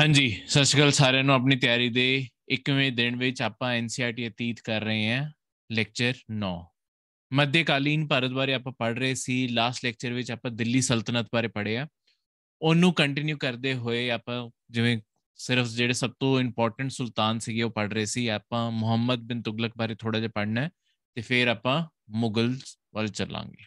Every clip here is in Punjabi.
ਹਾਂਜੀ ਸਤਿ ਸ਼੍ਰੀ ਅਕਾਲ ਸਾਰਿਆਂ ਨੂੰ ਆਪਣੀ ਤਿਆਰੀ ਦੇ 1ਵੇਂ ਦਿਨ ਵਿੱਚ ਆਪਾਂ ਐਨਸੀਆਰਟੀ e ਅਤੀਤ ਕਰ ਰਹੇ ਹਾਂ ਲੈਕਚਰ 9 ਮੱਧਕਾਲੀਨ ਭਾਰਤ ਬਾਰੇ ਆਪਾਂ ਪੜ੍ਹ ਰਹੇ ਸੀ ਲਾਸਟ ਲੈਕਚਰ ਵਿੱਚ ਆਪਾਂ ਦਿੱਲੀ ਸਲਤਨਤ ਬਾਰੇ ਪੜ੍ਹਿਆ ਉਹਨੂੰ ਕੰਟੀਨਿਊ ਕਰਦੇ ਹੋਏ ਆਪਾਂ ਜਿਵੇਂ ਸਿਰਫ ਜਿਹੜੇ ਸਭ ਤੋਂ ਇੰਪੋਰਟੈਂਟ ਸੁਲਤਾਨ ਸੀਗੇ ਉਹ ਪੜ੍ਹ ਰਹੇ ਸੀ ਆਪਾਂ ਮੁਹੰਮਦ ਬਿਨ ਤੁਗਲਕ ਬਾਰੇ ਥੋੜਾ ਜਿਹਾ ਪੜ੍ਹਨਾ ਤੇ ਫਿਰ ਆਪਾਂ ਮੁਗਲਸ ਵੱਲ ਚੱਲਾਂਗੇ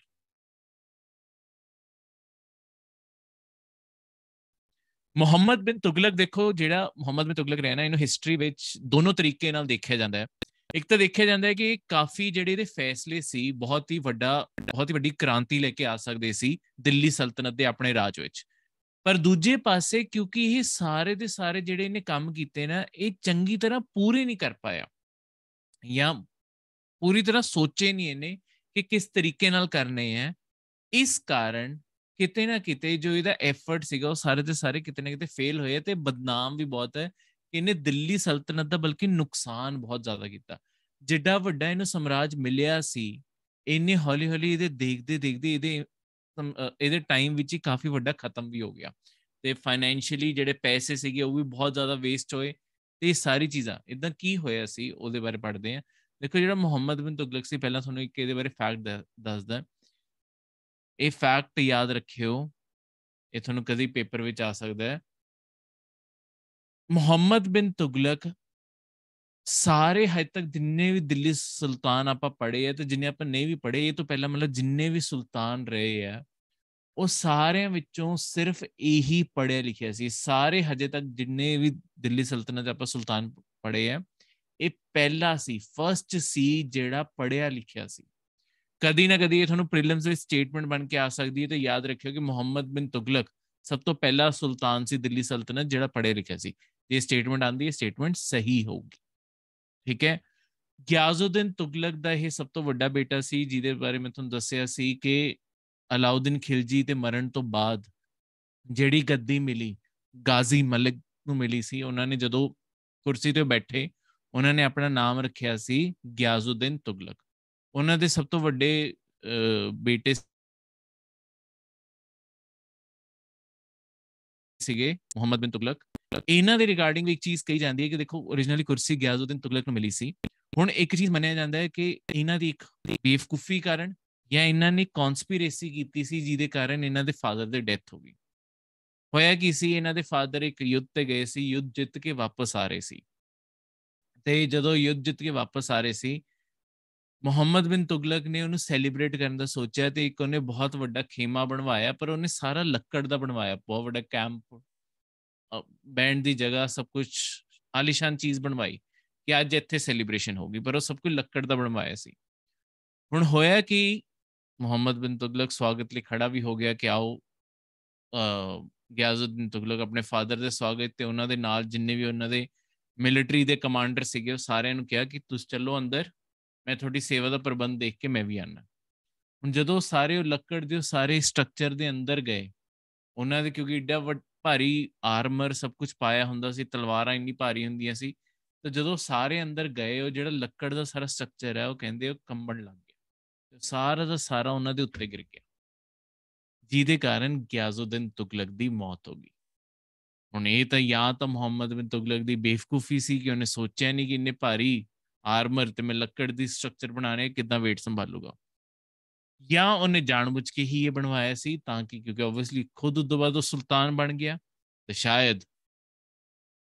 ਮੁਹੰਮਦ ਬਿਨ ਤੁਗਲਕ ਦੇਖੋ ਜਿਹੜਾ ਮੁਹੰਮਦ ਬਿਨ ਤੁਗਲਕ ਰਹਿਣਾ ਇਹਨੂੰ ਹਿਸਟਰੀ ਵਿੱਚ ਦੋਨੋਂ ਤਰੀਕੇ ਨਾਲ ਦੇਖਿਆ ਜਾਂਦਾ ਹੈ ਇੱਕ ਤਾਂ ਦੇਖਿਆ ਜਾਂਦਾ ਹੈ ਕਿ ਕਾਫੀ ਜਿਹੜੇ ਇਹਦੇ ਫੈਸਲੇ ਸੀ ਬਹੁਤ ਹੀ ਵੱਡਾ ਬਹੁਤ ਹੀ ਵੱਡੀ ਕ੍ਰਾਂਤੀ ਲੈ ਕੇ ਆ ਸਕਦੇ ਸੀ ਦਿੱਲੀ ਸਲਤਨਤ ਦੇ ਆਪਣੇ ਰਾਜ ਵਿੱਚ ਪਰ ਦੂਜੇ ਪਾਸੇ ਕਿਉਂਕਿ ਇਹ ਸਾਰੇ ਦੇ ਸਾਰੇ ਜਿਹੜੇ ਇਹਨੇ ਕੰਮ ਕੀਤੇ ਨਾ ਇਹ ਚੰਗੀ ਤਰ੍ਹਾਂ ਪੂਰੇ ਨਹੀਂ ਕਰ ਪਾਇਆ ਜਾਂ ਪੂਰੀ ਤਰ੍ਹਾਂ ਸੋਚੇ ਨਹੀਂ ਇਹਨੇ ਕਿ ਕਿਸ ਤਰੀਕੇ ਨਾਲ ਕਰਨੇ ਆ ਇਸ ਕਾਰਨ ਕਿਤੇ ਨਾ ਕਿਤੇ ਜੋ ਇਹਦਾ ਐਫਰਟ ਸੀਗਾ ਉਹ ਸਾਰੇ ਦੇ ਸਾਰੇ ਕਿਤੇ ਨਾ ਕਿਤੇ ਫੇਲ ਹੋਏ ਤੇ ਬਦਨਾਮ ਵੀ ਬਹੁਤ ਹੈ ਇਹਨੇ ਦਿੱਲੀ ਸਲਤਨਤ ਦਾ ਬਲਕਿ ਨੁਕਸਾਨ ਬਹੁਤ ਜ਼ਿਆਦਾ ਕੀਤਾ ਜਿੱਡਾ ਵੱਡਾ ਇਹਨੂੰ ਸਮਰਾਜ ਮਿਲਿਆ ਸੀ ਇਹਨੇ ਹੌਲੀ ਹੌਲੀ ਇਹਦੇ ਦੇਖਦੇ ਦੇਖਦੇ ਇਹਦੇ ਇਹਦੇ ਟਾਈਮ ਵਿੱਚ ਹੀ ਕਾਫੀ ਵੱਡਾ ਖਤਮ ਵੀ ਹੋ ਗਿਆ ਤੇ ਫਾਈਨੈਂਸ਼ੀਅਲੀ ਜਿਹੜੇ ਪੈਸੇ ਸੀਗੇ ਉਹ ਵੀ ਬਹੁਤ ਜ਼ਿਆਦਾ ਵੇਸਟ ਹੋਏ ਤੇ ਇਹ ਸਾਰੀ ਚੀਜ਼ਾਂ ਇਦਾਂ ਕੀ ਹੋਇਆ ਸੀ ਉਹਦੇ ਬਾਰੇ ਪੜ੍ਹਦੇ ਆ ਦੇਖੋ ਜਿਹੜਾ ਮੁਹੰਮਦ ਬਿਨ ਤੁਗਲਕ ਸੀ ਪਹਿਲਾਂ ਤੁਹਾਨੂੰ ਇੱਕ ਇਹਦੇ ਬਾਰੇ ਫੈਕਟ ਦੱਸਦਾ ਇਹ ਫੈਕਟ ਯਾਦ ਰੱਖਿਓ ਇਹ ਤੁਹਾਨੂੰ ਕਦੀ ਪੇਪਰ ਵਿੱਚ ਆ ਸਕਦਾ ਹੈ ਮੁਹੰਮਦ ਬਿਨ ਤੁਗਲਕ ਸਾਰੇ ਹਜ ਤੱਕ ਜਿੰਨੇ ਵੀ ਦਿੱਲੀ ਸੁਲਤਾਨ ਆਪਾਂ ਪੜ੍ਹੇ ਆ ਤੇ ਜਿੰਨੇ ਆਪਾਂ ਨਹੀਂ ਵੀ ਪੜ੍ਹੇ ਇਹ ਤੋਂ ਪਹਿਲਾਂ ਮਤਲਬ ਜਿੰਨੇ ਵੀ ਸੁਲਤਾਨ ਰਹੇ ਆ ਉਹ ਸਾਰਿਆਂ ਵਿੱਚੋਂ ਸਿਰਫ ਇਹੀ ਪੜ੍ਹਿਆ ਲਿਖਿਆ ਸੀ ਸਾਰੇ ਹਜੇ ਤੱਕ ਜਿੰਨੇ ਵੀ ਦਿੱਲੀ ਸਲਤਨਤ ਆਪਾਂ ਸੁਲਤਾਨ ਪੜ੍ਹੇ ਆ ਇਹ ਪਹਿਲਾ ਸੀ ਫਰਸਟ ਸੀ ਜਿਹੜਾ ਪੜ੍ਹਿਆ ਲਿਖਿਆ ਸੀ ਕਦੀ ਨਾ ਕਦੀ ਇਹ ਤੁਹਾਨੂੰ ਪ੍ਰੀਲਿਮਸ ਵਿੱਚ ਸਟੇਟਮੈਂਟ ਬਣ ਕੇ ਆ ਸਕਦੀ ਹੈ ਤੇ ਯਾਦ ਰੱਖਿਓ ਕਿ ਮੁਹੰਮਦ ਬਿਨ ਤੁਗਲਕ ਸਭ ਤੋਂ ਪਹਿਲਾ ਸੁਲਤਾਨ ਸੀ ਦਿੱਲੀ ਸਲਤਨਤ ਜਿਹੜਾ ਪੜ੍ਹੇ ਲਿਖਿਆ ਸੀ ਇਹ ਸਟੇਟਮੈਂਟ ਆਂਦੀ ਹੈ ਸਟੇਟਮੈਂਟ ਸਹੀ ਹੋਊਗੀ ਠੀਕ ਹੈ ਗਿਆਜ਼ੁਦਿਨ ਤੁਗਲਕ ਦਾ ਇਹ ਸਭ ਤੋਂ ਵੱਡਾ ਬੇਟਾ ਸੀ ਜਿਹਦੇ ਬਾਰੇ ਮੈਂ ਤੁਹਾਨੂੰ ਦੱਸਿਆ ਸੀ ਕਿ ਅਲਾਉਦੀਨ ਖਿਲਜੀ ਤੇ ਮਰਨ ਤੋਂ ਬਾਅਦ ਜਿਹੜੀ ਗੱਦੀ ਮਿਲੀ ਗਾਜ਼ੀ ਮਲਕ ਨੂੰ ਮਿਲੀ ਸੀ ਉਹਨਾਂ ਨੇ ਜਦੋਂ ਕੁਰਸੀ ਤੇ ਬੈਠੇ ਉਹਨਾਂ ਨੇ ਆਪਣਾ ਨਾਮ ਰੱਖਿਆ ਸੀ ਗਿਆਜ਼ੁਦਿਨ ਤੁਗਲਕ ਉਹਨਾਂ ਦੇ ਸਭ ਤੋਂ ਵੱਡੇ ਬੇਟੇ ਸੀਗੇ ਮੁਹੰਮਦ ਬਿਨ ਤੁਗਲਕ ਇਹਨਾਂ ਦੇ ਰਿਗਾਰਡਿੰਗ ਵੀ ਇੱਕ ਚੀਜ਼ ਕਹੀ ਜਾਂਦੀ ਹੈ ਕਿ ਦੇਖੋ origignally ਕੁਰਸੀ ਗਿਆਜ਼ਉਦੀਨ ਤੁਗਲਕ ਨੂੰ ਮਿਲੀ ਸੀ ਹੁਣ ਇੱਕ ਚੀਜ਼ ਮੰਨਿਆ ਜਾਂਦਾ ਹੈ ਕਿ ਇਹਨਾਂ ਦੀ ਇੱਕ ਬੇਵਕੂਫੀ ਕਾਰਨ ਜਾਂ ਇਹਨਾਂ ਨੇ ਕਨਸਪੀਰੇਸੀ ਕੀਤੀ ਸੀ ਜਿਹਦੇ ਕਾਰਨ ਇਹਨਾਂ ਦੇ ਫਾਦਰ ਦੀ ਡੈਥ ਹੋ ਗਈ ਹੋਇਆ ਕੀ ਸੀ ਇਹਨਾਂ ਦੇ ਫਾਦਰ ਇੱਕ ਯੁੱਧ ਤੇ ਗਏ ਸੀ ਯੁੱਧ ਜਿੱਤ ਕੇ ਵਾਪਸ ਆ ਰਹੇ ਸੀ ਤੇ ਜਦੋਂ ਯੁੱਧ ਜਿੱਤ ਕੇ ਵਾਪਸ ਆ ਰਹੇ ਸੀ ਮੁਹੰਮਦ ਬਿਨ ਤੁਗਲਕ ਨੇ ਉਹਨੂੰ ਸੈਲੀਬ੍ਰੇਟ ਕਰਨ ਦਾ ਸੋਚਿਆ ਤੇ ਇੱਕ ਉਹਨੇ ਬਹੁਤ ਵੱਡਾ ਖੇਮਾ ਬਣਵਾਇਆ ਪਰ ਉਹਨੇ ਸਾਰਾ ਲੱਕੜ ਦਾ ਬਣਵਾਇਆ ਬਹੁਤ ਵੱਡਾ ਕੈਂਪ ਬੈਂਡ ਦੀ ਜਗ੍ਹਾ ਸਭ ਕੁਝ ਆਲੀਸ਼ਾਨ ਚੀਜ਼ ਬਣਵਾਈ ਕਿ ਅੱਜ ਇੱਥੇ ਸੈਲੀਬ੍ਰੇਸ਼ਨ ਹੋਗੀ ਪਰ ਉਹ ਸਭ ਕੁਝ ਲੱਕੜ ਦਾ ਬਣਵਾਇਆ ਸੀ ਹੁਣ ਹੋਇਆ ਕਿ ਮੁਹੰਮਦ ਬਿਨ ਤੁਗਲਕ ਸਵਾਗਤ ਲਈ ਖੜਾ ਵੀ ਹੋ ਗਿਆ ਕਿ ਆਓ ਗਿਆਜ਼ੁਦੀਨ ਤੁਗਲਕ ਆਪਣੇ ਫਾਦਰ ਦੇ ਸਵਾਗਤ ਤੇ ਉਹਨਾਂ ਦੇ ਨਾਲ ਜਿੰਨੇ ਵੀ ਉਹਨਾਂ ਦੇ ਮਿਲਟਰੀ ਦੇ ਕਮਾਂਡਰ ਸੀਗੇ ਉਹ ਸਾਰਿਆਂ ਨੂੰ ਕਿਹਾ ਕਿ ਤੁਸੀਂ ਚੱਲੋ ਅੰਦਰ ਮੈਂ ਤੁਹਾਡੀ ਸੇਵਾ ਦਾ ਪ੍ਰਬੰਧ ਦੇਖ ਕੇ ਮੈਂ ਵੀ ਆਣਾ ਹੁਣ ਜਦੋਂ ਸਾਰੇ ਉਹ ਲੱਕੜ ਦੇ ਸਾਰੇ ਸਟਰਕਚਰ ਦੇ ਅੰਦਰ ਗਏ ਉਹਨਾਂ ਦੇ ਕਿਉਂਕਿ ਏਡਾ ਭਾਰੀ ਆਰਮਰ ਸਭ ਕੁਝ ਪਾਇਆ ਹੁੰਦਾ ਸੀ ਤਲਵਾਰਾਂ ਇੰਨੀ ਭਾਰੀ ਹੁੰਦੀਆਂ ਸੀ ਤੇ ਜਦੋਂ ਸਾਰੇ ਅੰਦਰ ਗਏ ਉਹ ਜਿਹੜਾ ਲੱਕੜ ਦਾ ਸਾਰਾ ਸਟਰਕਚਰ ਹੈ ਉਹ ਕਹਿੰਦੇ ਉਹ ਕੰਬਣ ਲੱਗ ਗਿਆ ਤੇ ਸਾਰਾ ਦਾ ਸਾਰਾ ਉਹਨਾਂ ਦੇ ਉੱਤੇ ਗਿਰ ਗਿਆ ਜਿਹਦੇ ਕਾਰਨ 11 ਤੁਗਲਕ ਦੀ ਮੌਤ ਹੋ ਗਈ ਹੁਣ ਇਹ ਤਾਂ ਯਾ ਤਾਂ ਮੁਹੰਮਦ ਬਿਨ ਤੁਗਲਕ ਦੀ ਬੇਵਕੂਫੀ ਸੀ ਕਿ ਉਹਨੇ ਸੋਚਿਆ ਨਹੀਂ ਕਿ ਇੰਨੇ ਭਾਰੀ ਆਰਮਰ ਤੇ ਮੈਂ ਲੱਕੜ ਦੀ ਸਟਰਕਚਰ ਬਣਾਣੇ ਕਿਦਾਂ weight ਸੰਭਾਲੂਗਾ ਜਾਂ ਉਹਨੇ ਜਾਣਬੁੱਝ ਕੇ ਹੀ ਇਹ ਬਣਵਾਇਆ ਸੀ ਤਾਂ ਕਿ ਕਿਉਂਕਿ ਆਬਵੀਅਸਲੀ ਖੁਦ ਦੁਬਾਰਾ ਤੋਂ ਉਹ ਸੁਲਤਾਨ ਬਣ ਗਿਆ ਤੇ ਸ਼ਾਇਦ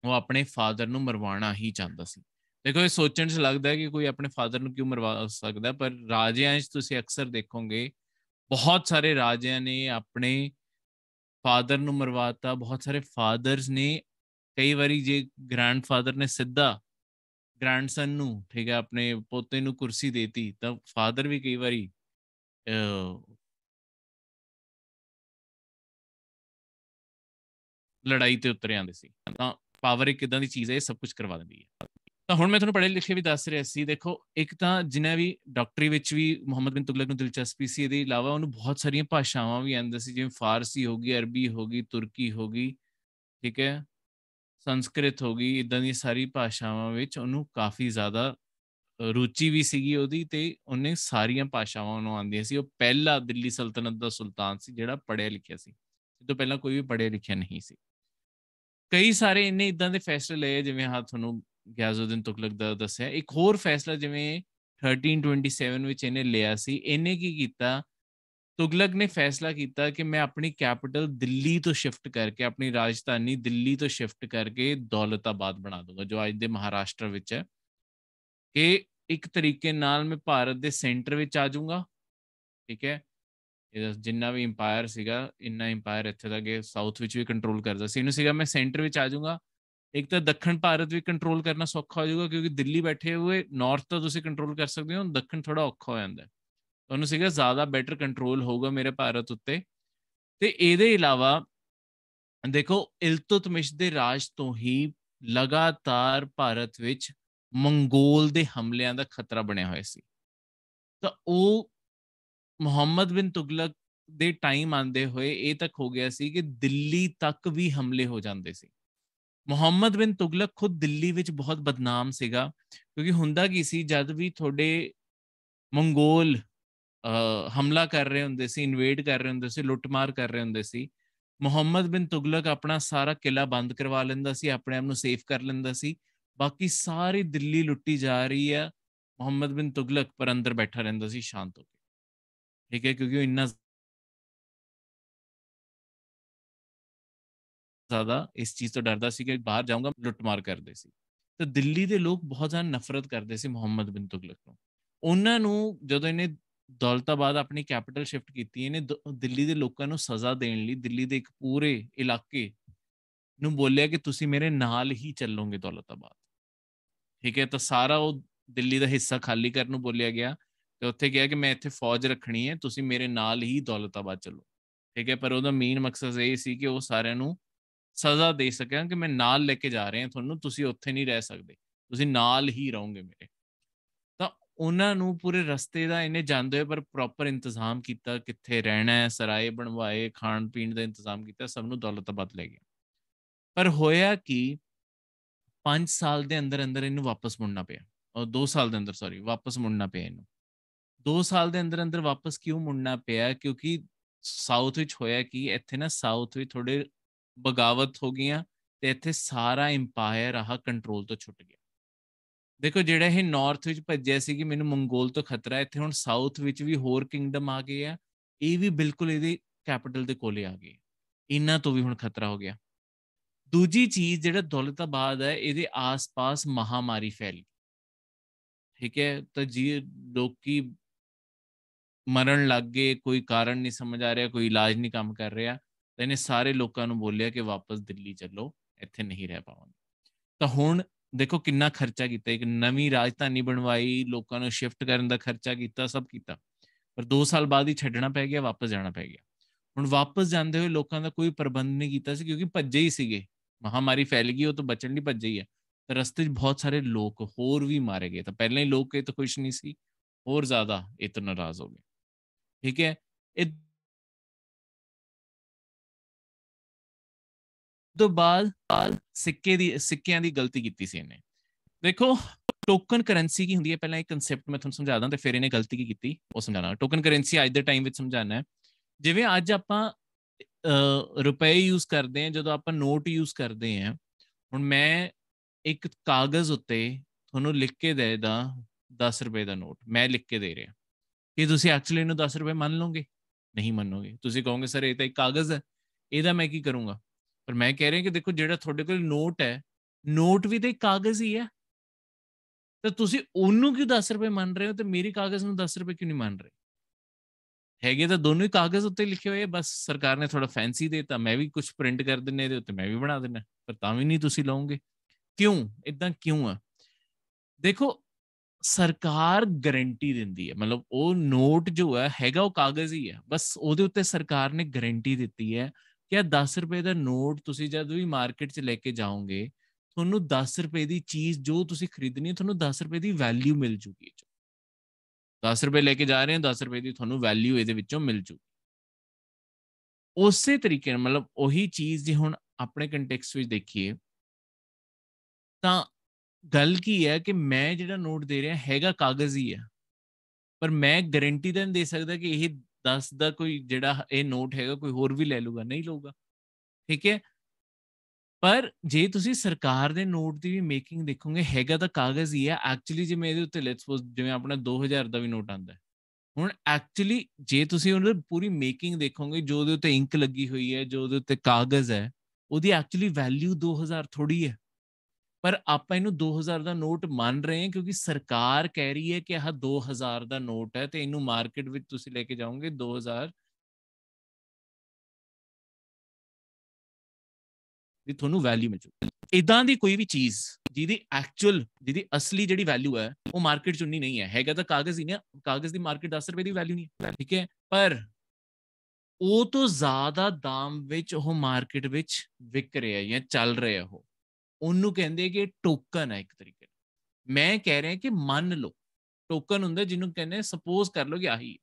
ਉਹ ਆਪਣੇ ਫਾਦਰ ਨੂੰ ਮਰਵਾਉਣਾ ਹੀ ਚਾਹੁੰਦਾ ਸੀ ਦੇਖੋ ਇਹ ਸੋਚਣ 'ਚ ਲੱਗਦਾ ਹੈ ਕਿ ਕੋਈ ਆਪਣੇ ਫਾਦਰ ਨੂੰ ਕਿਉਂ ਮਰਵਾ ਸਕਦਾ ਪਰ ਰਾਜਿਆਂ 'ਚ ਤੁਸੀਂ ਅਕਸਰ ਦੇਖੋਗੇ ਬਹੁਤ ਸਾਰੇ ਰਾਜਿਆਂ ਨੇ ਆਪਣੇ ਫਾਦਰ ਨੂੰ ਮਰਵਾਤਾ ਬਹੁਤ ਸਾਰੇ ਫਾਦਰਸ ਨੇ ਕਈ ਵਾਰੀ ਜੇ ਗ੍ਰੈਂਡਫਾਦਰ ਨੇ ਸਿੱਧਾ ਗ੍ਰੈਂਡਸਨ ਨੂੰ ਠੀਕ ਹੈ ਆਪਣੇ ਪੋਤੇ ਨੂੰ ਕੁਰਸੀ ਦੇਤੀ ਤਾਂ ਫਾਦਰ ਵੀ ਕਈ ਵਾਰੀ ਲੜਾਈ ਤੇ ਉਤਰ ਜਾਂਦੇ ਸੀ ਤਾਂ ਪਾਵਰ ਇੱਕ ਇਦਾਂ ਦੀ ਚੀਜ਼ ਹੈ ਇਹ ਸਭ ਕੁਝ ਕਰਵਾ ਦਿੰਦੀ ਹੈ ਤਾਂ ਹੁਣ ਮੈਂ ਤੁਹਾਨੂੰ ਪੜ੍ਹੇ ਲਿਖੇ ਵੀ ਦੱਸ ਰਿਹਾ ਸੀ ਦੇਖੋ ਇੱਕ ਤਾਂ ਜਿਨ੍ਹਾਂ ਵੀ ਡਾਕਟਰੀ ਵਿੱਚ ਵੀ ਮੁਹੰਮਦ ਬਿਨ ਤੁਗਲਕ ਨੂੰ ਦਿਲਚਸਪੀ ਸੀ ਇਹਦੇ ਇਲਾਵਾ ਉਹਨੂੰ ਬਹੁਤ ਸਾਰੀਆਂ ਭਾਸ਼ਾਵਾਂ ਵੀ ਆਉਂਦੀਆਂ ਸੀ ਜਿਵੇਂ ਫਾਰਸੀ ਹੋ ਗਈ ਅਰਬੀ ਹੋ ਗਈ ਤੁਰਕੀ ਹੋ ਗਈ ਠੀਕ ਹੈ ਸੰਸਕ੍ਰਿਤ ਹੋ ਗਈ ਇਦਾਂ ਦੀ ਸਾਰੀ ਭਾਸ਼ਾਵਾਂ ਵਿੱਚ ਉਹਨੂੰ ਕਾਫੀ ਜ਼ਿਆਦਾ ਰੁਚੀ ਵੀ ਸੀਗੀ ਉਹਦੀ ਤੇ ਉਹਨੇ ਸਾਰੀਆਂ ਭਾਸ਼ਾਵਾਂ ਨੂੰ ਆਉਂਦੀਆਂ ਸੀ ਉਹ ਪਹਿਲਾ ਦਿੱਲੀ ਸਲਤਨਤ ਦਾ ਸੁਲਤਾਨ ਸੀ ਜਿਹੜਾ ਪੜ੍ਹਿਆ ਲਿਖਿਆ ਸੀ ਇਸ ਤੋਂ ਪਹਿਲਾਂ ਕੋਈ ਵੀ ਪੜ੍ਹਿਆ ਲਿਖਿਆ ਨਹੀਂ ਸੀ ਕਈ ਸਾਰੇ ਇਹਨੇ ਇਦਾਂ ਦੇ ਫੈਸਲੇ ਲਏ ਜਿਵੇਂ ਹਾਂ ਤੁਹਾਨੂੰ ਗਿਆਜ਼ਉਦੀਨ ਤੁਗਲਕ ਦਾ ਦੱਸਿਆ ਇੱਕ ਹੋਰ ਫੈਸਲਾ ਜਿਵੇਂ 1327 ਵਿੱਚ ਇਹਨੇ ਲਿਆ ਸੀ ਇਹਨੇ ਕੀ ਕੀਤਾ ਤੁਗਲਕ ਨੇ ਫੈਸਲਾ ਕੀਤਾ ਕਿ ਮੈਂ ਆਪਣੀ ਕੈਪੀਟਲ ਦਿੱਲੀ ਤੋਂ ਸ਼ਿਫਟ ਕਰਕੇ ਆਪਣੀ ਰਾਜਧਾਨੀ ਦਿੱਲੀ ਤੋਂ ਸ਼ਿਫਟ ਕਰਕੇ ਦੌਲਤਾਬਾਦ ਬਣਾ ਦੂੰਗਾ ਜੋ ਅੱਜ ਦੇ ਮਹਾਰਾਸ਼ਟਰ ਵਿੱਚ ਹੈ ਕਿ ਇੱਕ ਤਰੀਕੇ ਨਾਲ ਮੈਂ ਭਾਰਤ ਦੇ ਸੈਂਟਰ ਵਿੱਚ ਆ ਜਾਊਂਗਾ ਠੀਕ ਹੈ ਇਹਦਾ ਜਿੰਨਾ ਵੀ ਐਮਪਾਇਰ ਸੀਗਾ ਇੰਨਾ ਐਮਪਾਇਰ ਇੱਥੇ ਤੱਕ ਇਹ ਸਾਊਥ ਵਿੱਚ ਵੀ ਕੰਟਰੋਲ ਕਰਦਾ ਸੀ ਇਹਨੂੰ ਸੀਗਾ ਮੈਂ ਸੈਂਟਰ ਵਿੱਚ ਆ ਜਾਊਂਗਾ ਇੱਕ ਤਾਂ ਦੱਖਣ ਭਾਰਤ ਵੀ ਕੰਟਰੋਲ ਕਰਨਾ ਸੌਖਾ ਹੋ ਜਾਊਗਾ ਕਿਉਂਕਿ ਦਿੱਲੀ ਬੈਠੇ ਹੋਏ ਨਾਰਥ ਤਾਂ ਤੁਸੀਂ ਕੰਟਰੋਲ ਕਰ ਸਕਦੇ ਹੋ ਦੱਖਣ ਥੋੜਾ ਔਖਾ ਹੋ ਜਾਂਦਾ ਹੈ ਤੁਹਾਨੂੰ ਸੀਗਾ ਜ਼ਿਆਦਾ ਬੈਟਰ ਕੰਟਰੋਲ ਹੋਊਗਾ ਮੇਰੇ ਭਾਰਤ ਉੱਤੇ ਤੇ ਇਹਦੇ ਇਲਾਵਾ ਦੇਖੋ ਇਲਤੁਤਮਿਸ਼ ਦੇ ਰਾਜ ਤੋਂ ਹੀ ਲਗਾਤਾਰ ਭਾਰਤ ਵਿੱਚ ਮੰਗੋਲ ਦੇ ਹਮਲਿਆਂ ਦਾ ਖਤਰਾ ਬਣਿਆ ਹੋਇਆ ਸੀ ਤਾਂ ਉਹ ਮੁਹੰਮਦ ਬਿਨ ਤੁਗਲਕ ਦੇ ਟਾਈਮ ਆਂਦੇ ਹੋਏ ਇਹ ਤੱਕ ਹੋ ਗਿਆ ਸੀ ਕਿ ਦਿੱਲੀ ਤੱਕ ਵੀ ਹਮਲੇ ਹੋ ਜਾਂਦੇ ਸੀ ਮੁਹੰਮਦ ਬਿਨ ਤੁਗਲਕ ਖੁਦ ਦਿੱਲੀ ਵਿੱਚ ਬਹੁਤ ਬਦਨਾਮ ਸੀਗਾ ਕਿਉਂਕਿ ਹੁੰਦਾ ਕੀ ਸੀ ਜਦ ਵੀ ਤੁਹਾਡੇ ਮੰਗੋਲ ਹਮਲਾ ਕਰ ਰਹੇ ਹੁੰਦੇ ਸੀ ਇਨਵੇਡ ਕਰ ਰਹੇ ਹੁੰਦੇ ਸੀ ਲੁੱਟਮਾਰ ਕਰ ਰਹੇ ਹੁੰਦੇ ਸੀ ਮੁਹੰਮਦ ਬਿਨ ਤੁਗਲਕ ਆਪਣਾ ਸਾਰਾ ਕਿਲਾ ਬੰਦ ਕਰਵਾ ਲੈਂਦਾ ਸੀ ਆਪਣੇ ਆਪ ਨੂੰ ਸੇਫ ਕਰ ਲੈਂਦਾ ਸੀ ਬਾਕੀ ਸਾਰੀ ਦਿੱਲੀ ਲੁੱਟੀ ਜਾ ਰਹੀ ਹੈ ਮੁਹੰਮਦ ਬਿਨ ਤੁਗਲਕ ਪਰ ਅੰਦਰ ਬੈਠਾ ਰਹਿੰਦਾ ਸੀ ਸ਼ਾਂਤ ਹੋ ਕੇ ਠੀਕ ਹੈ ਕਿਉਂਕਿ ਉਹ ਇੰਨਾ ਜ਼ਿਆਦਾ ਇਸ ਚੀਜ਼ ਤੋਂ ਡਰਦਾ ਸੀ ਕਿ ਬਾਹਰ ਜਾਊਂਗਾ ਲੁੱਟਮਾਰ ਕਰਦੇ ਸੀ ਤੇ ਦਿੱਲੀ ਦੇ ਲੋਕ ਬਹੁਤ ਜ਼ਿਆਦਾ ਨਫ਼ਰਤ ਕਰਦੇ ਸੀ ਮੁਹੰਮਦ ਬਿਨ ਤੁਗਲਕ ਨੂੰ ਉਹਨਾਂ ਨੂੰ ਜਦੋਂ ਇਹਨੇ ਦੌਲਤਾਬਾਦ ਆਪਣੀ ਕੈਪੀਟਲ ਸ਼ਿਫਟ ਕੀਤੀ ਇਹਨੇ ਦਿੱਲੀ ਦੇ ਲੋਕਾਂ ਨੂੰ ਸਜ਼ਾ ਦੇਣ ਲਈ ਦਿੱਲੀ ਦੇ ਇੱਕ ਪੂਰੇ ਇਲਾਕੇ ਨੂੰ ਬੋਲਿਆ ਕਿ ਤੁਸੀਂ ਮੇਰੇ ਨਾਲ ਹੀ ਚੱਲੋਗੇ ਦੌਲਤਾਬਾਦ ਠੀਕ ਹੈ ਤਾਂ ਸਾਰਾ ਉਹ ਦਿੱਲੀ ਦਾ ਹਿੱਸਾ ਖਾਲੀ ਕਰਨ ਨੂੰ ਬੋਲਿਆ ਗਿਆ ਤੇ ਉੱਥੇ ਕਿਹਾ ਕਿ ਮੈਂ ਇੱਥੇ ਫੌਜ ਰੱਖਣੀ ਹੈ ਤੁਸੀਂ ਮੇਰੇ ਨਾਲ ਹੀ ਦੌਲਤਾਬਾਦ ਚੱਲੋ ਠੀਕ ਹੈ ਪਰ ਉਹਦਾ ਮੇਨ ਮਕਸਦ ਇਹ ਸੀ ਕਿ ਉਹ ਸਾਰਿਆਂ ਨੂੰ ਸਜ਼ਾ ਦੇ ਸਕਾਂ ਕਿ ਮੈਂ ਨਾਲ ਲੈ ਕੇ ਜਾ ਰਹੇ ਹਾਂ ਤੁਹਾਨੂੰ ਤੁਸੀਂ ਉੱਥੇ ਨਹੀਂ ਰਹਿ ਸਕਦੇ ਤੁਸੀਂ ਨਾਲ ਹੀ ਰਹੋਗੇ ਮੇਰੇ ਉਹਨਾਂ ਨੂੰ ਪੂਰੇ ਰਸਤੇ ਦਾ ਇਹਨੇ ਜਾਂਦੇ ਪਰ ਪ੍ਰੋਪਰ ਇੰਤਜ਼ਾਮ ਕੀਤਾ ਕਿੱਥੇ ਰਹਿਣਾ ਹੈ ਸਰਾਏ ਬਣਵਾਏ ਖਾਣ ਪੀਣ ਦਾ ਇੰਤਜ਼ਾਮ ਕੀਤਾ ਸਭ ਨੂੰ ਦੌਲਤ ਬਦ ਲੈ ਗਿਆ ਪਰ ਹੋਇਆ ਕਿ 5 ਸਾਲ ਦੇ ਅੰਦਰ ਅੰਦਰ ਇਹਨੂੰ ਵਾਪਸ ਮੁੜਨਾ ਪਿਆ ਔਰ 2 ਸਾਲ ਦੇ ਅੰਦਰ ਸੌਰੀ ਵਾਪਸ ਮੁੜਨਾ ਪਿਆ ਇਹਨੂੰ 2 ਸਾਲ ਦੇ ਅੰਦਰ ਅੰਦਰ ਵਾਪਸ ਕਿਉਂ ਮੁੜਨਾ ਪਿਆ ਕਿਉਂਕਿ ਸਾਊਥ ਵਿੱਚ ਹੋਇਆ ਕਿ ਇੱਥੇ ਨਾ ਸਾਊਥ ਵਿੱਚ ਥੋੜੇ ਬਗਾਵਤ ਹੋ ਗਈਆਂ ਤੇ ਇੱਥੇ ਸਾਰਾ ਐਮਪਾਇਰ ਆਹ ਕੰਟਰੋਲ ਤੋਂ ਛੁੱਟ ਗਿਆ ਦੇਖੋ ਜਿਹੜਾ ਇਹ ਨਾਰਥ ਵਿੱਚ ਭੱਜਿਆ ਸੀ ਕਿ ਮੈਨੂੰ ਮੰਗੋਲ ਤੋਂ ਖਤਰਾ ਹੈ ਇੱਥੇ ਹੁਣ ਸਾਊਥ ਵਿੱਚ ਵੀ ਹੋਰ ਕਿੰਗਡਮ ਆ ਗਏ ਆ ਇਹ ਵੀ ਬਿਲਕੁਲ ਇਹਦੇ ਕੈਪੀਟਲ ਦੇ ਕੋਲੇ ਆ ਗਏ ਇਹਨਾਂ ਤੋਂ ਵੀ ਹੁਣ ਖਤਰਾ ਹੋ ਗਿਆ ਦੂਜੀ ਚੀਜ਼ ਜਿਹੜਾ ਦੌਲਤਾਬਾਦ ਹੈ ਇਹਦੇ ਆਸ-ਪਾਸ ਮਹਾਮਾਰੀ ਫੈਲ ਠੀਕ ਹੈ ਤਾਂ ਜੀ ਲੋਕੀ ਮਰਨ ਲੱਗ ਗਏ ਕੋਈ ਕਾਰਨ ਨਹੀਂ ਸਮਝ ਆ ਰਿਹਾ ਕੋਈ ਇਲਾਜ ਨਹੀਂ ਕੰਮ ਕਰ ਰਿਹਾ ਤਾਂ ਇਹਨੇ ਸਾਰੇ ਲੋਕਾਂ ਨੂੰ ਬੋਲਿਆ ਕਿ ਵਾਪਸ ਦਿੱਲੀ ਚੱਲੋ ਇੱਥੇ ਨਹੀਂ ਰਹਿ ਪਾਵਾਂਗੇ ਤਾਂ ਹੁਣ ਦੇਖੋ ਕਿੰਨਾ ਖਰਚਾ ਕੀਤਾ ਇੱਕ ਨਵੀਂ ਰਾਜਧਾਨੀ ਬਣਵਾਈ ਲੋਕਾਂ ਨੂੰ ਸ਼ਿਫਟ ਕਰਨ ਦਾ ਖਰਚਾ ਕੀਤਾ ਸਭ ਕੀਤਾ ਪਰ 2 ਸਾਲ ਬਾਅਦ ਹੀ ਛੱਡਣਾ ਪੈ ਗਿਆ ਵਾਪਸ ਜਾਣਾ ਪੈ ਗਿਆ ਹੁਣ ਵਾਪਸ ਜਾਂਦੇ ਹੋਏ ਲੋਕਾਂ ਦਾ ਕੋਈ ਪ੍ਰਬੰਧ ਨਹੀਂ ਕੀਤਾ ਸੀ ਕਿਉਂਕਿ ਭੱਜੇ ਹੀ ਸੀਗੇ ਮਹਾਮਾਰੀ ਫੈਲ ਗਈ ਉਹ ਤਾਂ ਬਚਣ ਲਈ ਭੱਜੇ ਹੀ ਆ ਤੇ ਰਸਤੇ 'ਚ ਬਹੁਤ ਸਾਰੇ ਲੋਕ ਹੋਰ ਵੀ ਮਾਰੇ ਗਏ ਤਾਂ ਪਹਿਲਾਂ ਹੀ ਲੋਕ ਇਹ ਤਾਂ ਖੁਸ਼ ਨਹੀਂ ਸੀ ਹੋਰ ਜ਼ਿਆਦਾ ਇਤਨਾ ਤਾਂ ਨਾਰਾਜ਼ ਹੋ ਗਏ ਠੀਕ ਹੈ ਇਹ ਤੋਂ ਬਾਅਦ ਸਿੱਕੇ ਦੀ ਸਿੱਕਿਆਂ ਦੀ ਗਲਤੀ ਕੀਤੀ ਸੀ ਇਹਨੇ ਦੇਖੋ ਟੋਕਨ ਕਰੰਸੀ ਕੀ ਹੁੰਦੀ ਹੈ ਪਹਿਲਾਂ ਇੱਕ ਕਨਸੈਪਟ ਮੈਂ ਤੁਹਾਨੂੰ ਸਮਝਾ ਦਾਂ ਤੇ ਫਿਰ ਇਹਨੇ ਗਲਤੀ ਕੀ ਕੀਤੀ ਉਹ ਸਮਝਾਣਾ ਟੋਕਨ ਕਰੰਸੀ ਅੱਜ ਦੇ ਟਾਈਮ ਵਿੱਚ ਸਮਝਾਣਾ ਹੈ ਜਿਵੇਂ ਅੱਜ ਆਪਾਂ ਰੁਪਏ ਯੂਜ਼ ਕਰਦੇ ਹਾਂ ਜਦੋਂ ਆਪਾਂ ਨੋਟ ਯੂਜ਼ ਕਰਦੇ ਹਾਂ ਹੁਣ ਮੈਂ ਇੱਕ ਕਾਗਜ਼ ਉੱਤੇ ਤੁਹਾਨੂੰ ਲਿਖ ਕੇ ਦੇ ਦਾਂ 10 ਰੁਪਏ ਦਾ ਨੋਟ ਮੈਂ ਲਿਖ ਕੇ ਦੇ ਰਿਹਾ ਕਿ ਤੁਸੀਂ ਐਕਚੁਅਲੀ ਇਹਨੂੰ 10 ਰੁਪਏ ਮੰਨ ਲਓਗੇ ਨਹੀਂ ਮੰਨੋਗੇ ਤੁਸੀਂ ਕਹੋਗੇ ਸਰ ਇਹ ਤਾਂ ਇੱਕ ਕਾਗਜ਼ ਹੈ ਇਹਦਾ ਮੈਂ ਕੀ ਕਰੂੰਗਾ ਪਰ ਮੈਂ ਕਹਿ ਰਿਹਾ ਕਿ ਦੇਖੋ ਜਿਹੜਾ ਤੁਹਾਡੇ ਕੋਲ ਨੋਟ ਹੈ ਨੋਟ ਵੀ ਤੇ ਕਾਗਜ਼ ਹੀ ਹੈ ਤੇ ਤੁਸੀਂ ਉਹਨੂੰ ਕਿਉਂ 10 ਰੁਪਏ ਮੰਨ ਰਹੇ ਹੋ ਤੇ ਮੇਰੇ ਕਾਗਜ਼ ਨੂੰ 10 ਰੁਪਏ ਕਿਉਂ ਨਹੀਂ ਮੰਨ ਰਹੇ ਹੈਗੇ ਤਾਂ ਦੋਨੋਂ ਹੀ ਕਾਗਜ਼ ਉੱਤੇ ਲਿਖੇ ਹੋਏ ਬਸ ਸਰਕਾਰ ਨੇ ਥੋੜਾ ਫੈਂਸੀ ਦੇਤਾ ਮੈਂ ਵੀ ਕੁਝ ਪ੍ਰਿੰਟ ਕਰ ਦਿੰਨੇ ਇਹਦੇ ਉੱਤੇ ਮੈਂ ਵੀ ਬਣਾ ਦਿੰਨਾ ਪਰ ਤਾਂ ਵੀ ਨਹੀਂ ਤੁਸੀਂ ਲਓਗੇ ਕਿਉਂ ਇਦਾਂ ਕਿਉਂ ਆ ਦੇਖੋ ਸਰਕਾਰ ਗਾਰੰਟੀ ਦਿੰਦੀ ਹੈ ਮਤਲਬ ਉਹ ਨੋਟ ਜੋ ਹੈ ਹੈਗਾ ਉਹ ਕਾਗਜ਼ ਹੀ ਹੈ ਬਸ ਉਹਦੇ ਉੱਤੇ ਸਰਕਾਰ ਨੇ ਗਾਰੰਟੀ ਦਿੱਤੀ ਹੈ ਕਿ 10 ਰੁਪਏ ਦਾ ਨੋਟ ਤੁਸੀਂ ਜਦ ਵੀ ਮਾਰਕੀਟ 'ਚ ਲੈ ਕੇ ਜਾਓਗੇ ਤੁਹਾਨੂੰ 10 ਰੁਪਏ ਦੀ ਚੀਜ਼ ਜੋ ਤੁਸੀਂ ਖਰੀਦਣੀ ਹੈ ਤੁਹਾਨੂੰ 10 ਰੁਪਏ ਦੀ ਵੈਲਿਊ ਮਿਲ ਜੂਗੀ 10 ਰੁਪਏ ਲੈ ਕੇ ਜਾ ਰਹੇ ਹੋ 10 ਰੁਪਏ ਦੀ ਤੁਹਾਨੂੰ ਵੈਲਿਊ ਇਹਦੇ ਵਿੱਚੋਂ ਮਿਲ ਜੂਗੀ ਉਸੇ ਤਰੀਕੇ ਨਾਲ ਮਤਲਬ ਉਹੀ ਚੀਜ਼ ਜੇ ਹੁਣ ਆਪਣੇ ਕੰਟੈਕਸਟ ਵਿੱਚ ਦੇਖੀਏ ਤਾਂ ਗੱਲ ਕੀ ਹੈ ਕਿ ਮੈਂ ਜਿਹੜਾ ਨੋਟ ਦੇ ਰਿਹਾ ਹੈਗਾ ਕਾਗਜ਼ ਹੀ ਹੈ ਪਰ ਮੈਂ ਗਾਰੰਟੀ ਤਾਂ ਨਹੀਂ ਦੇ ਸਕਦਾ ਕਿ ਇਹ 10 ਦਾ ਕੋਈ ਜਿਹੜਾ ਇਹ ਨੋਟ ਹੈਗਾ ਕੋਈ ਹੋਰ ਵੀ ਲੈ ਲੂਗਾ ਨਹੀਂ ਲਊਗਾ ਠੀਕ ਹੈ ਪਰ ਜੇ ਤੁਸੀਂ ਸਰਕਾਰ ਦੇ ਨੋਟ ਦੀ ਵੀ ਮੇਕਿੰਗ ਦੇਖੋਗੇ ਹੈਗਾ ਤਾਂ ਕਾਗਜ਼ ਹੀ ਹੈ ਐਕਚੁਅਲੀ ਜਿਵੇਂ ਇਹਦੇ ਉੱਤੇ ਲੈਟਸ ਸਪੋਜ਼ ਜਿਵੇਂ ਆਪਣਾ 2000 ਦਾ ਵੀ ਨੋਟ ਆਂਦਾ ਹੈ ਹੁਣ ਐਕਚੁਅਲੀ ਜੇ ਤੁਸੀਂ ਉਹਨਾਂ ਦੀ ਪੂਰੀ ਮੇਕਿੰਗ ਦੇਖੋਗੇ ਜੋ ਦੇ ਉੱਤੇ ਇੰਕ ਲੱਗੀ ਹੋਈ ਹੈ ਜੋ ਦੇ ਉੱਤੇ ਕਾਗਜ਼ ਹੈ ਉਹਦੀ ਐਕਚੁਅਲੀ ਵੈਲਿਊ 2000 ਥੋੜੀ ਹੈ ਪਰ ਆਪਾਂ ਇਹਨੂੰ 2000 ਦਾ ਨੋਟ ਮੰਨ ਰਹੇ ਹਾਂ ਕਿਉਂਕਿ ਸਰਕਾਰ ਕਹਿ ਰਹੀ ਹੈ ਕਿ ਆਹ 2000 ਦਾ ਨੋਟ ਹੈ ਤੇ ਇਹਨੂੰ ਮਾਰਕੀਟ ਵਿੱਚ ਤੁਸੀਂ ਲੈ ਕੇ ਜਾਓਗੇ 2000 ਦੀ ਤੁਹਾਨੂੰ ਵੈਲਿਊ ਜੂਗੀ ਇਦਾਂ ਦੀ ਕੋਈ ਵੀ ਚੀਜ਼ ਜਿਹਦੀ ਐਕਚੁਅਲ ਜਿਹਦੀ ਅਸਲੀ ਜਿਹੜੀ ਵੈਲਿਊ ਹੈ ਉਹ ਮਾਰਕੀਟ ਚ ਨਹੀਂ ਹੈ ਹੈਗਾ ਤਾਂ ਕਾਗਜ਼ ਹੀ ਨਾ ਕਾਗਜ਼ ਦੀ ਮਾਰਕੀਟ 10 ਰੁਪਏ ਦੀ ਵੈਲਿਊ ਨਹੀਂ ਹੈ ਠੀਕ ਹੈ ਪਰ ਉਹ ਤੋਂ ਜ਼ਿਆਦਾ ਦਾਮ ਵਿੱਚ ਉਹ ਮਾਰਕੀਟ ਵਿੱਚ ਵਿਕ ਰਿਹਾ ਜਾਂ ਚੱਲ ਰਿਹਾ ਉਹ ਉਹਨੂੰ ਕਹਿੰਦੇ ਕਿ ਟੋਕਨ ਹੈ ਇੱਕ ਤਰੀਕੇ ਦਾ ਮੈਂ ਕਹਿ ਰਿਹਾ ਕਿ ਮੰਨ ਲਓ ਟੋਕਨ ਹੁੰਦਾ ਜਿਹਨੂੰ ਕਹਿੰਦੇ ਸਪੋਜ਼ ਕਰ ਲਓ ਕਿ ਆਹੀ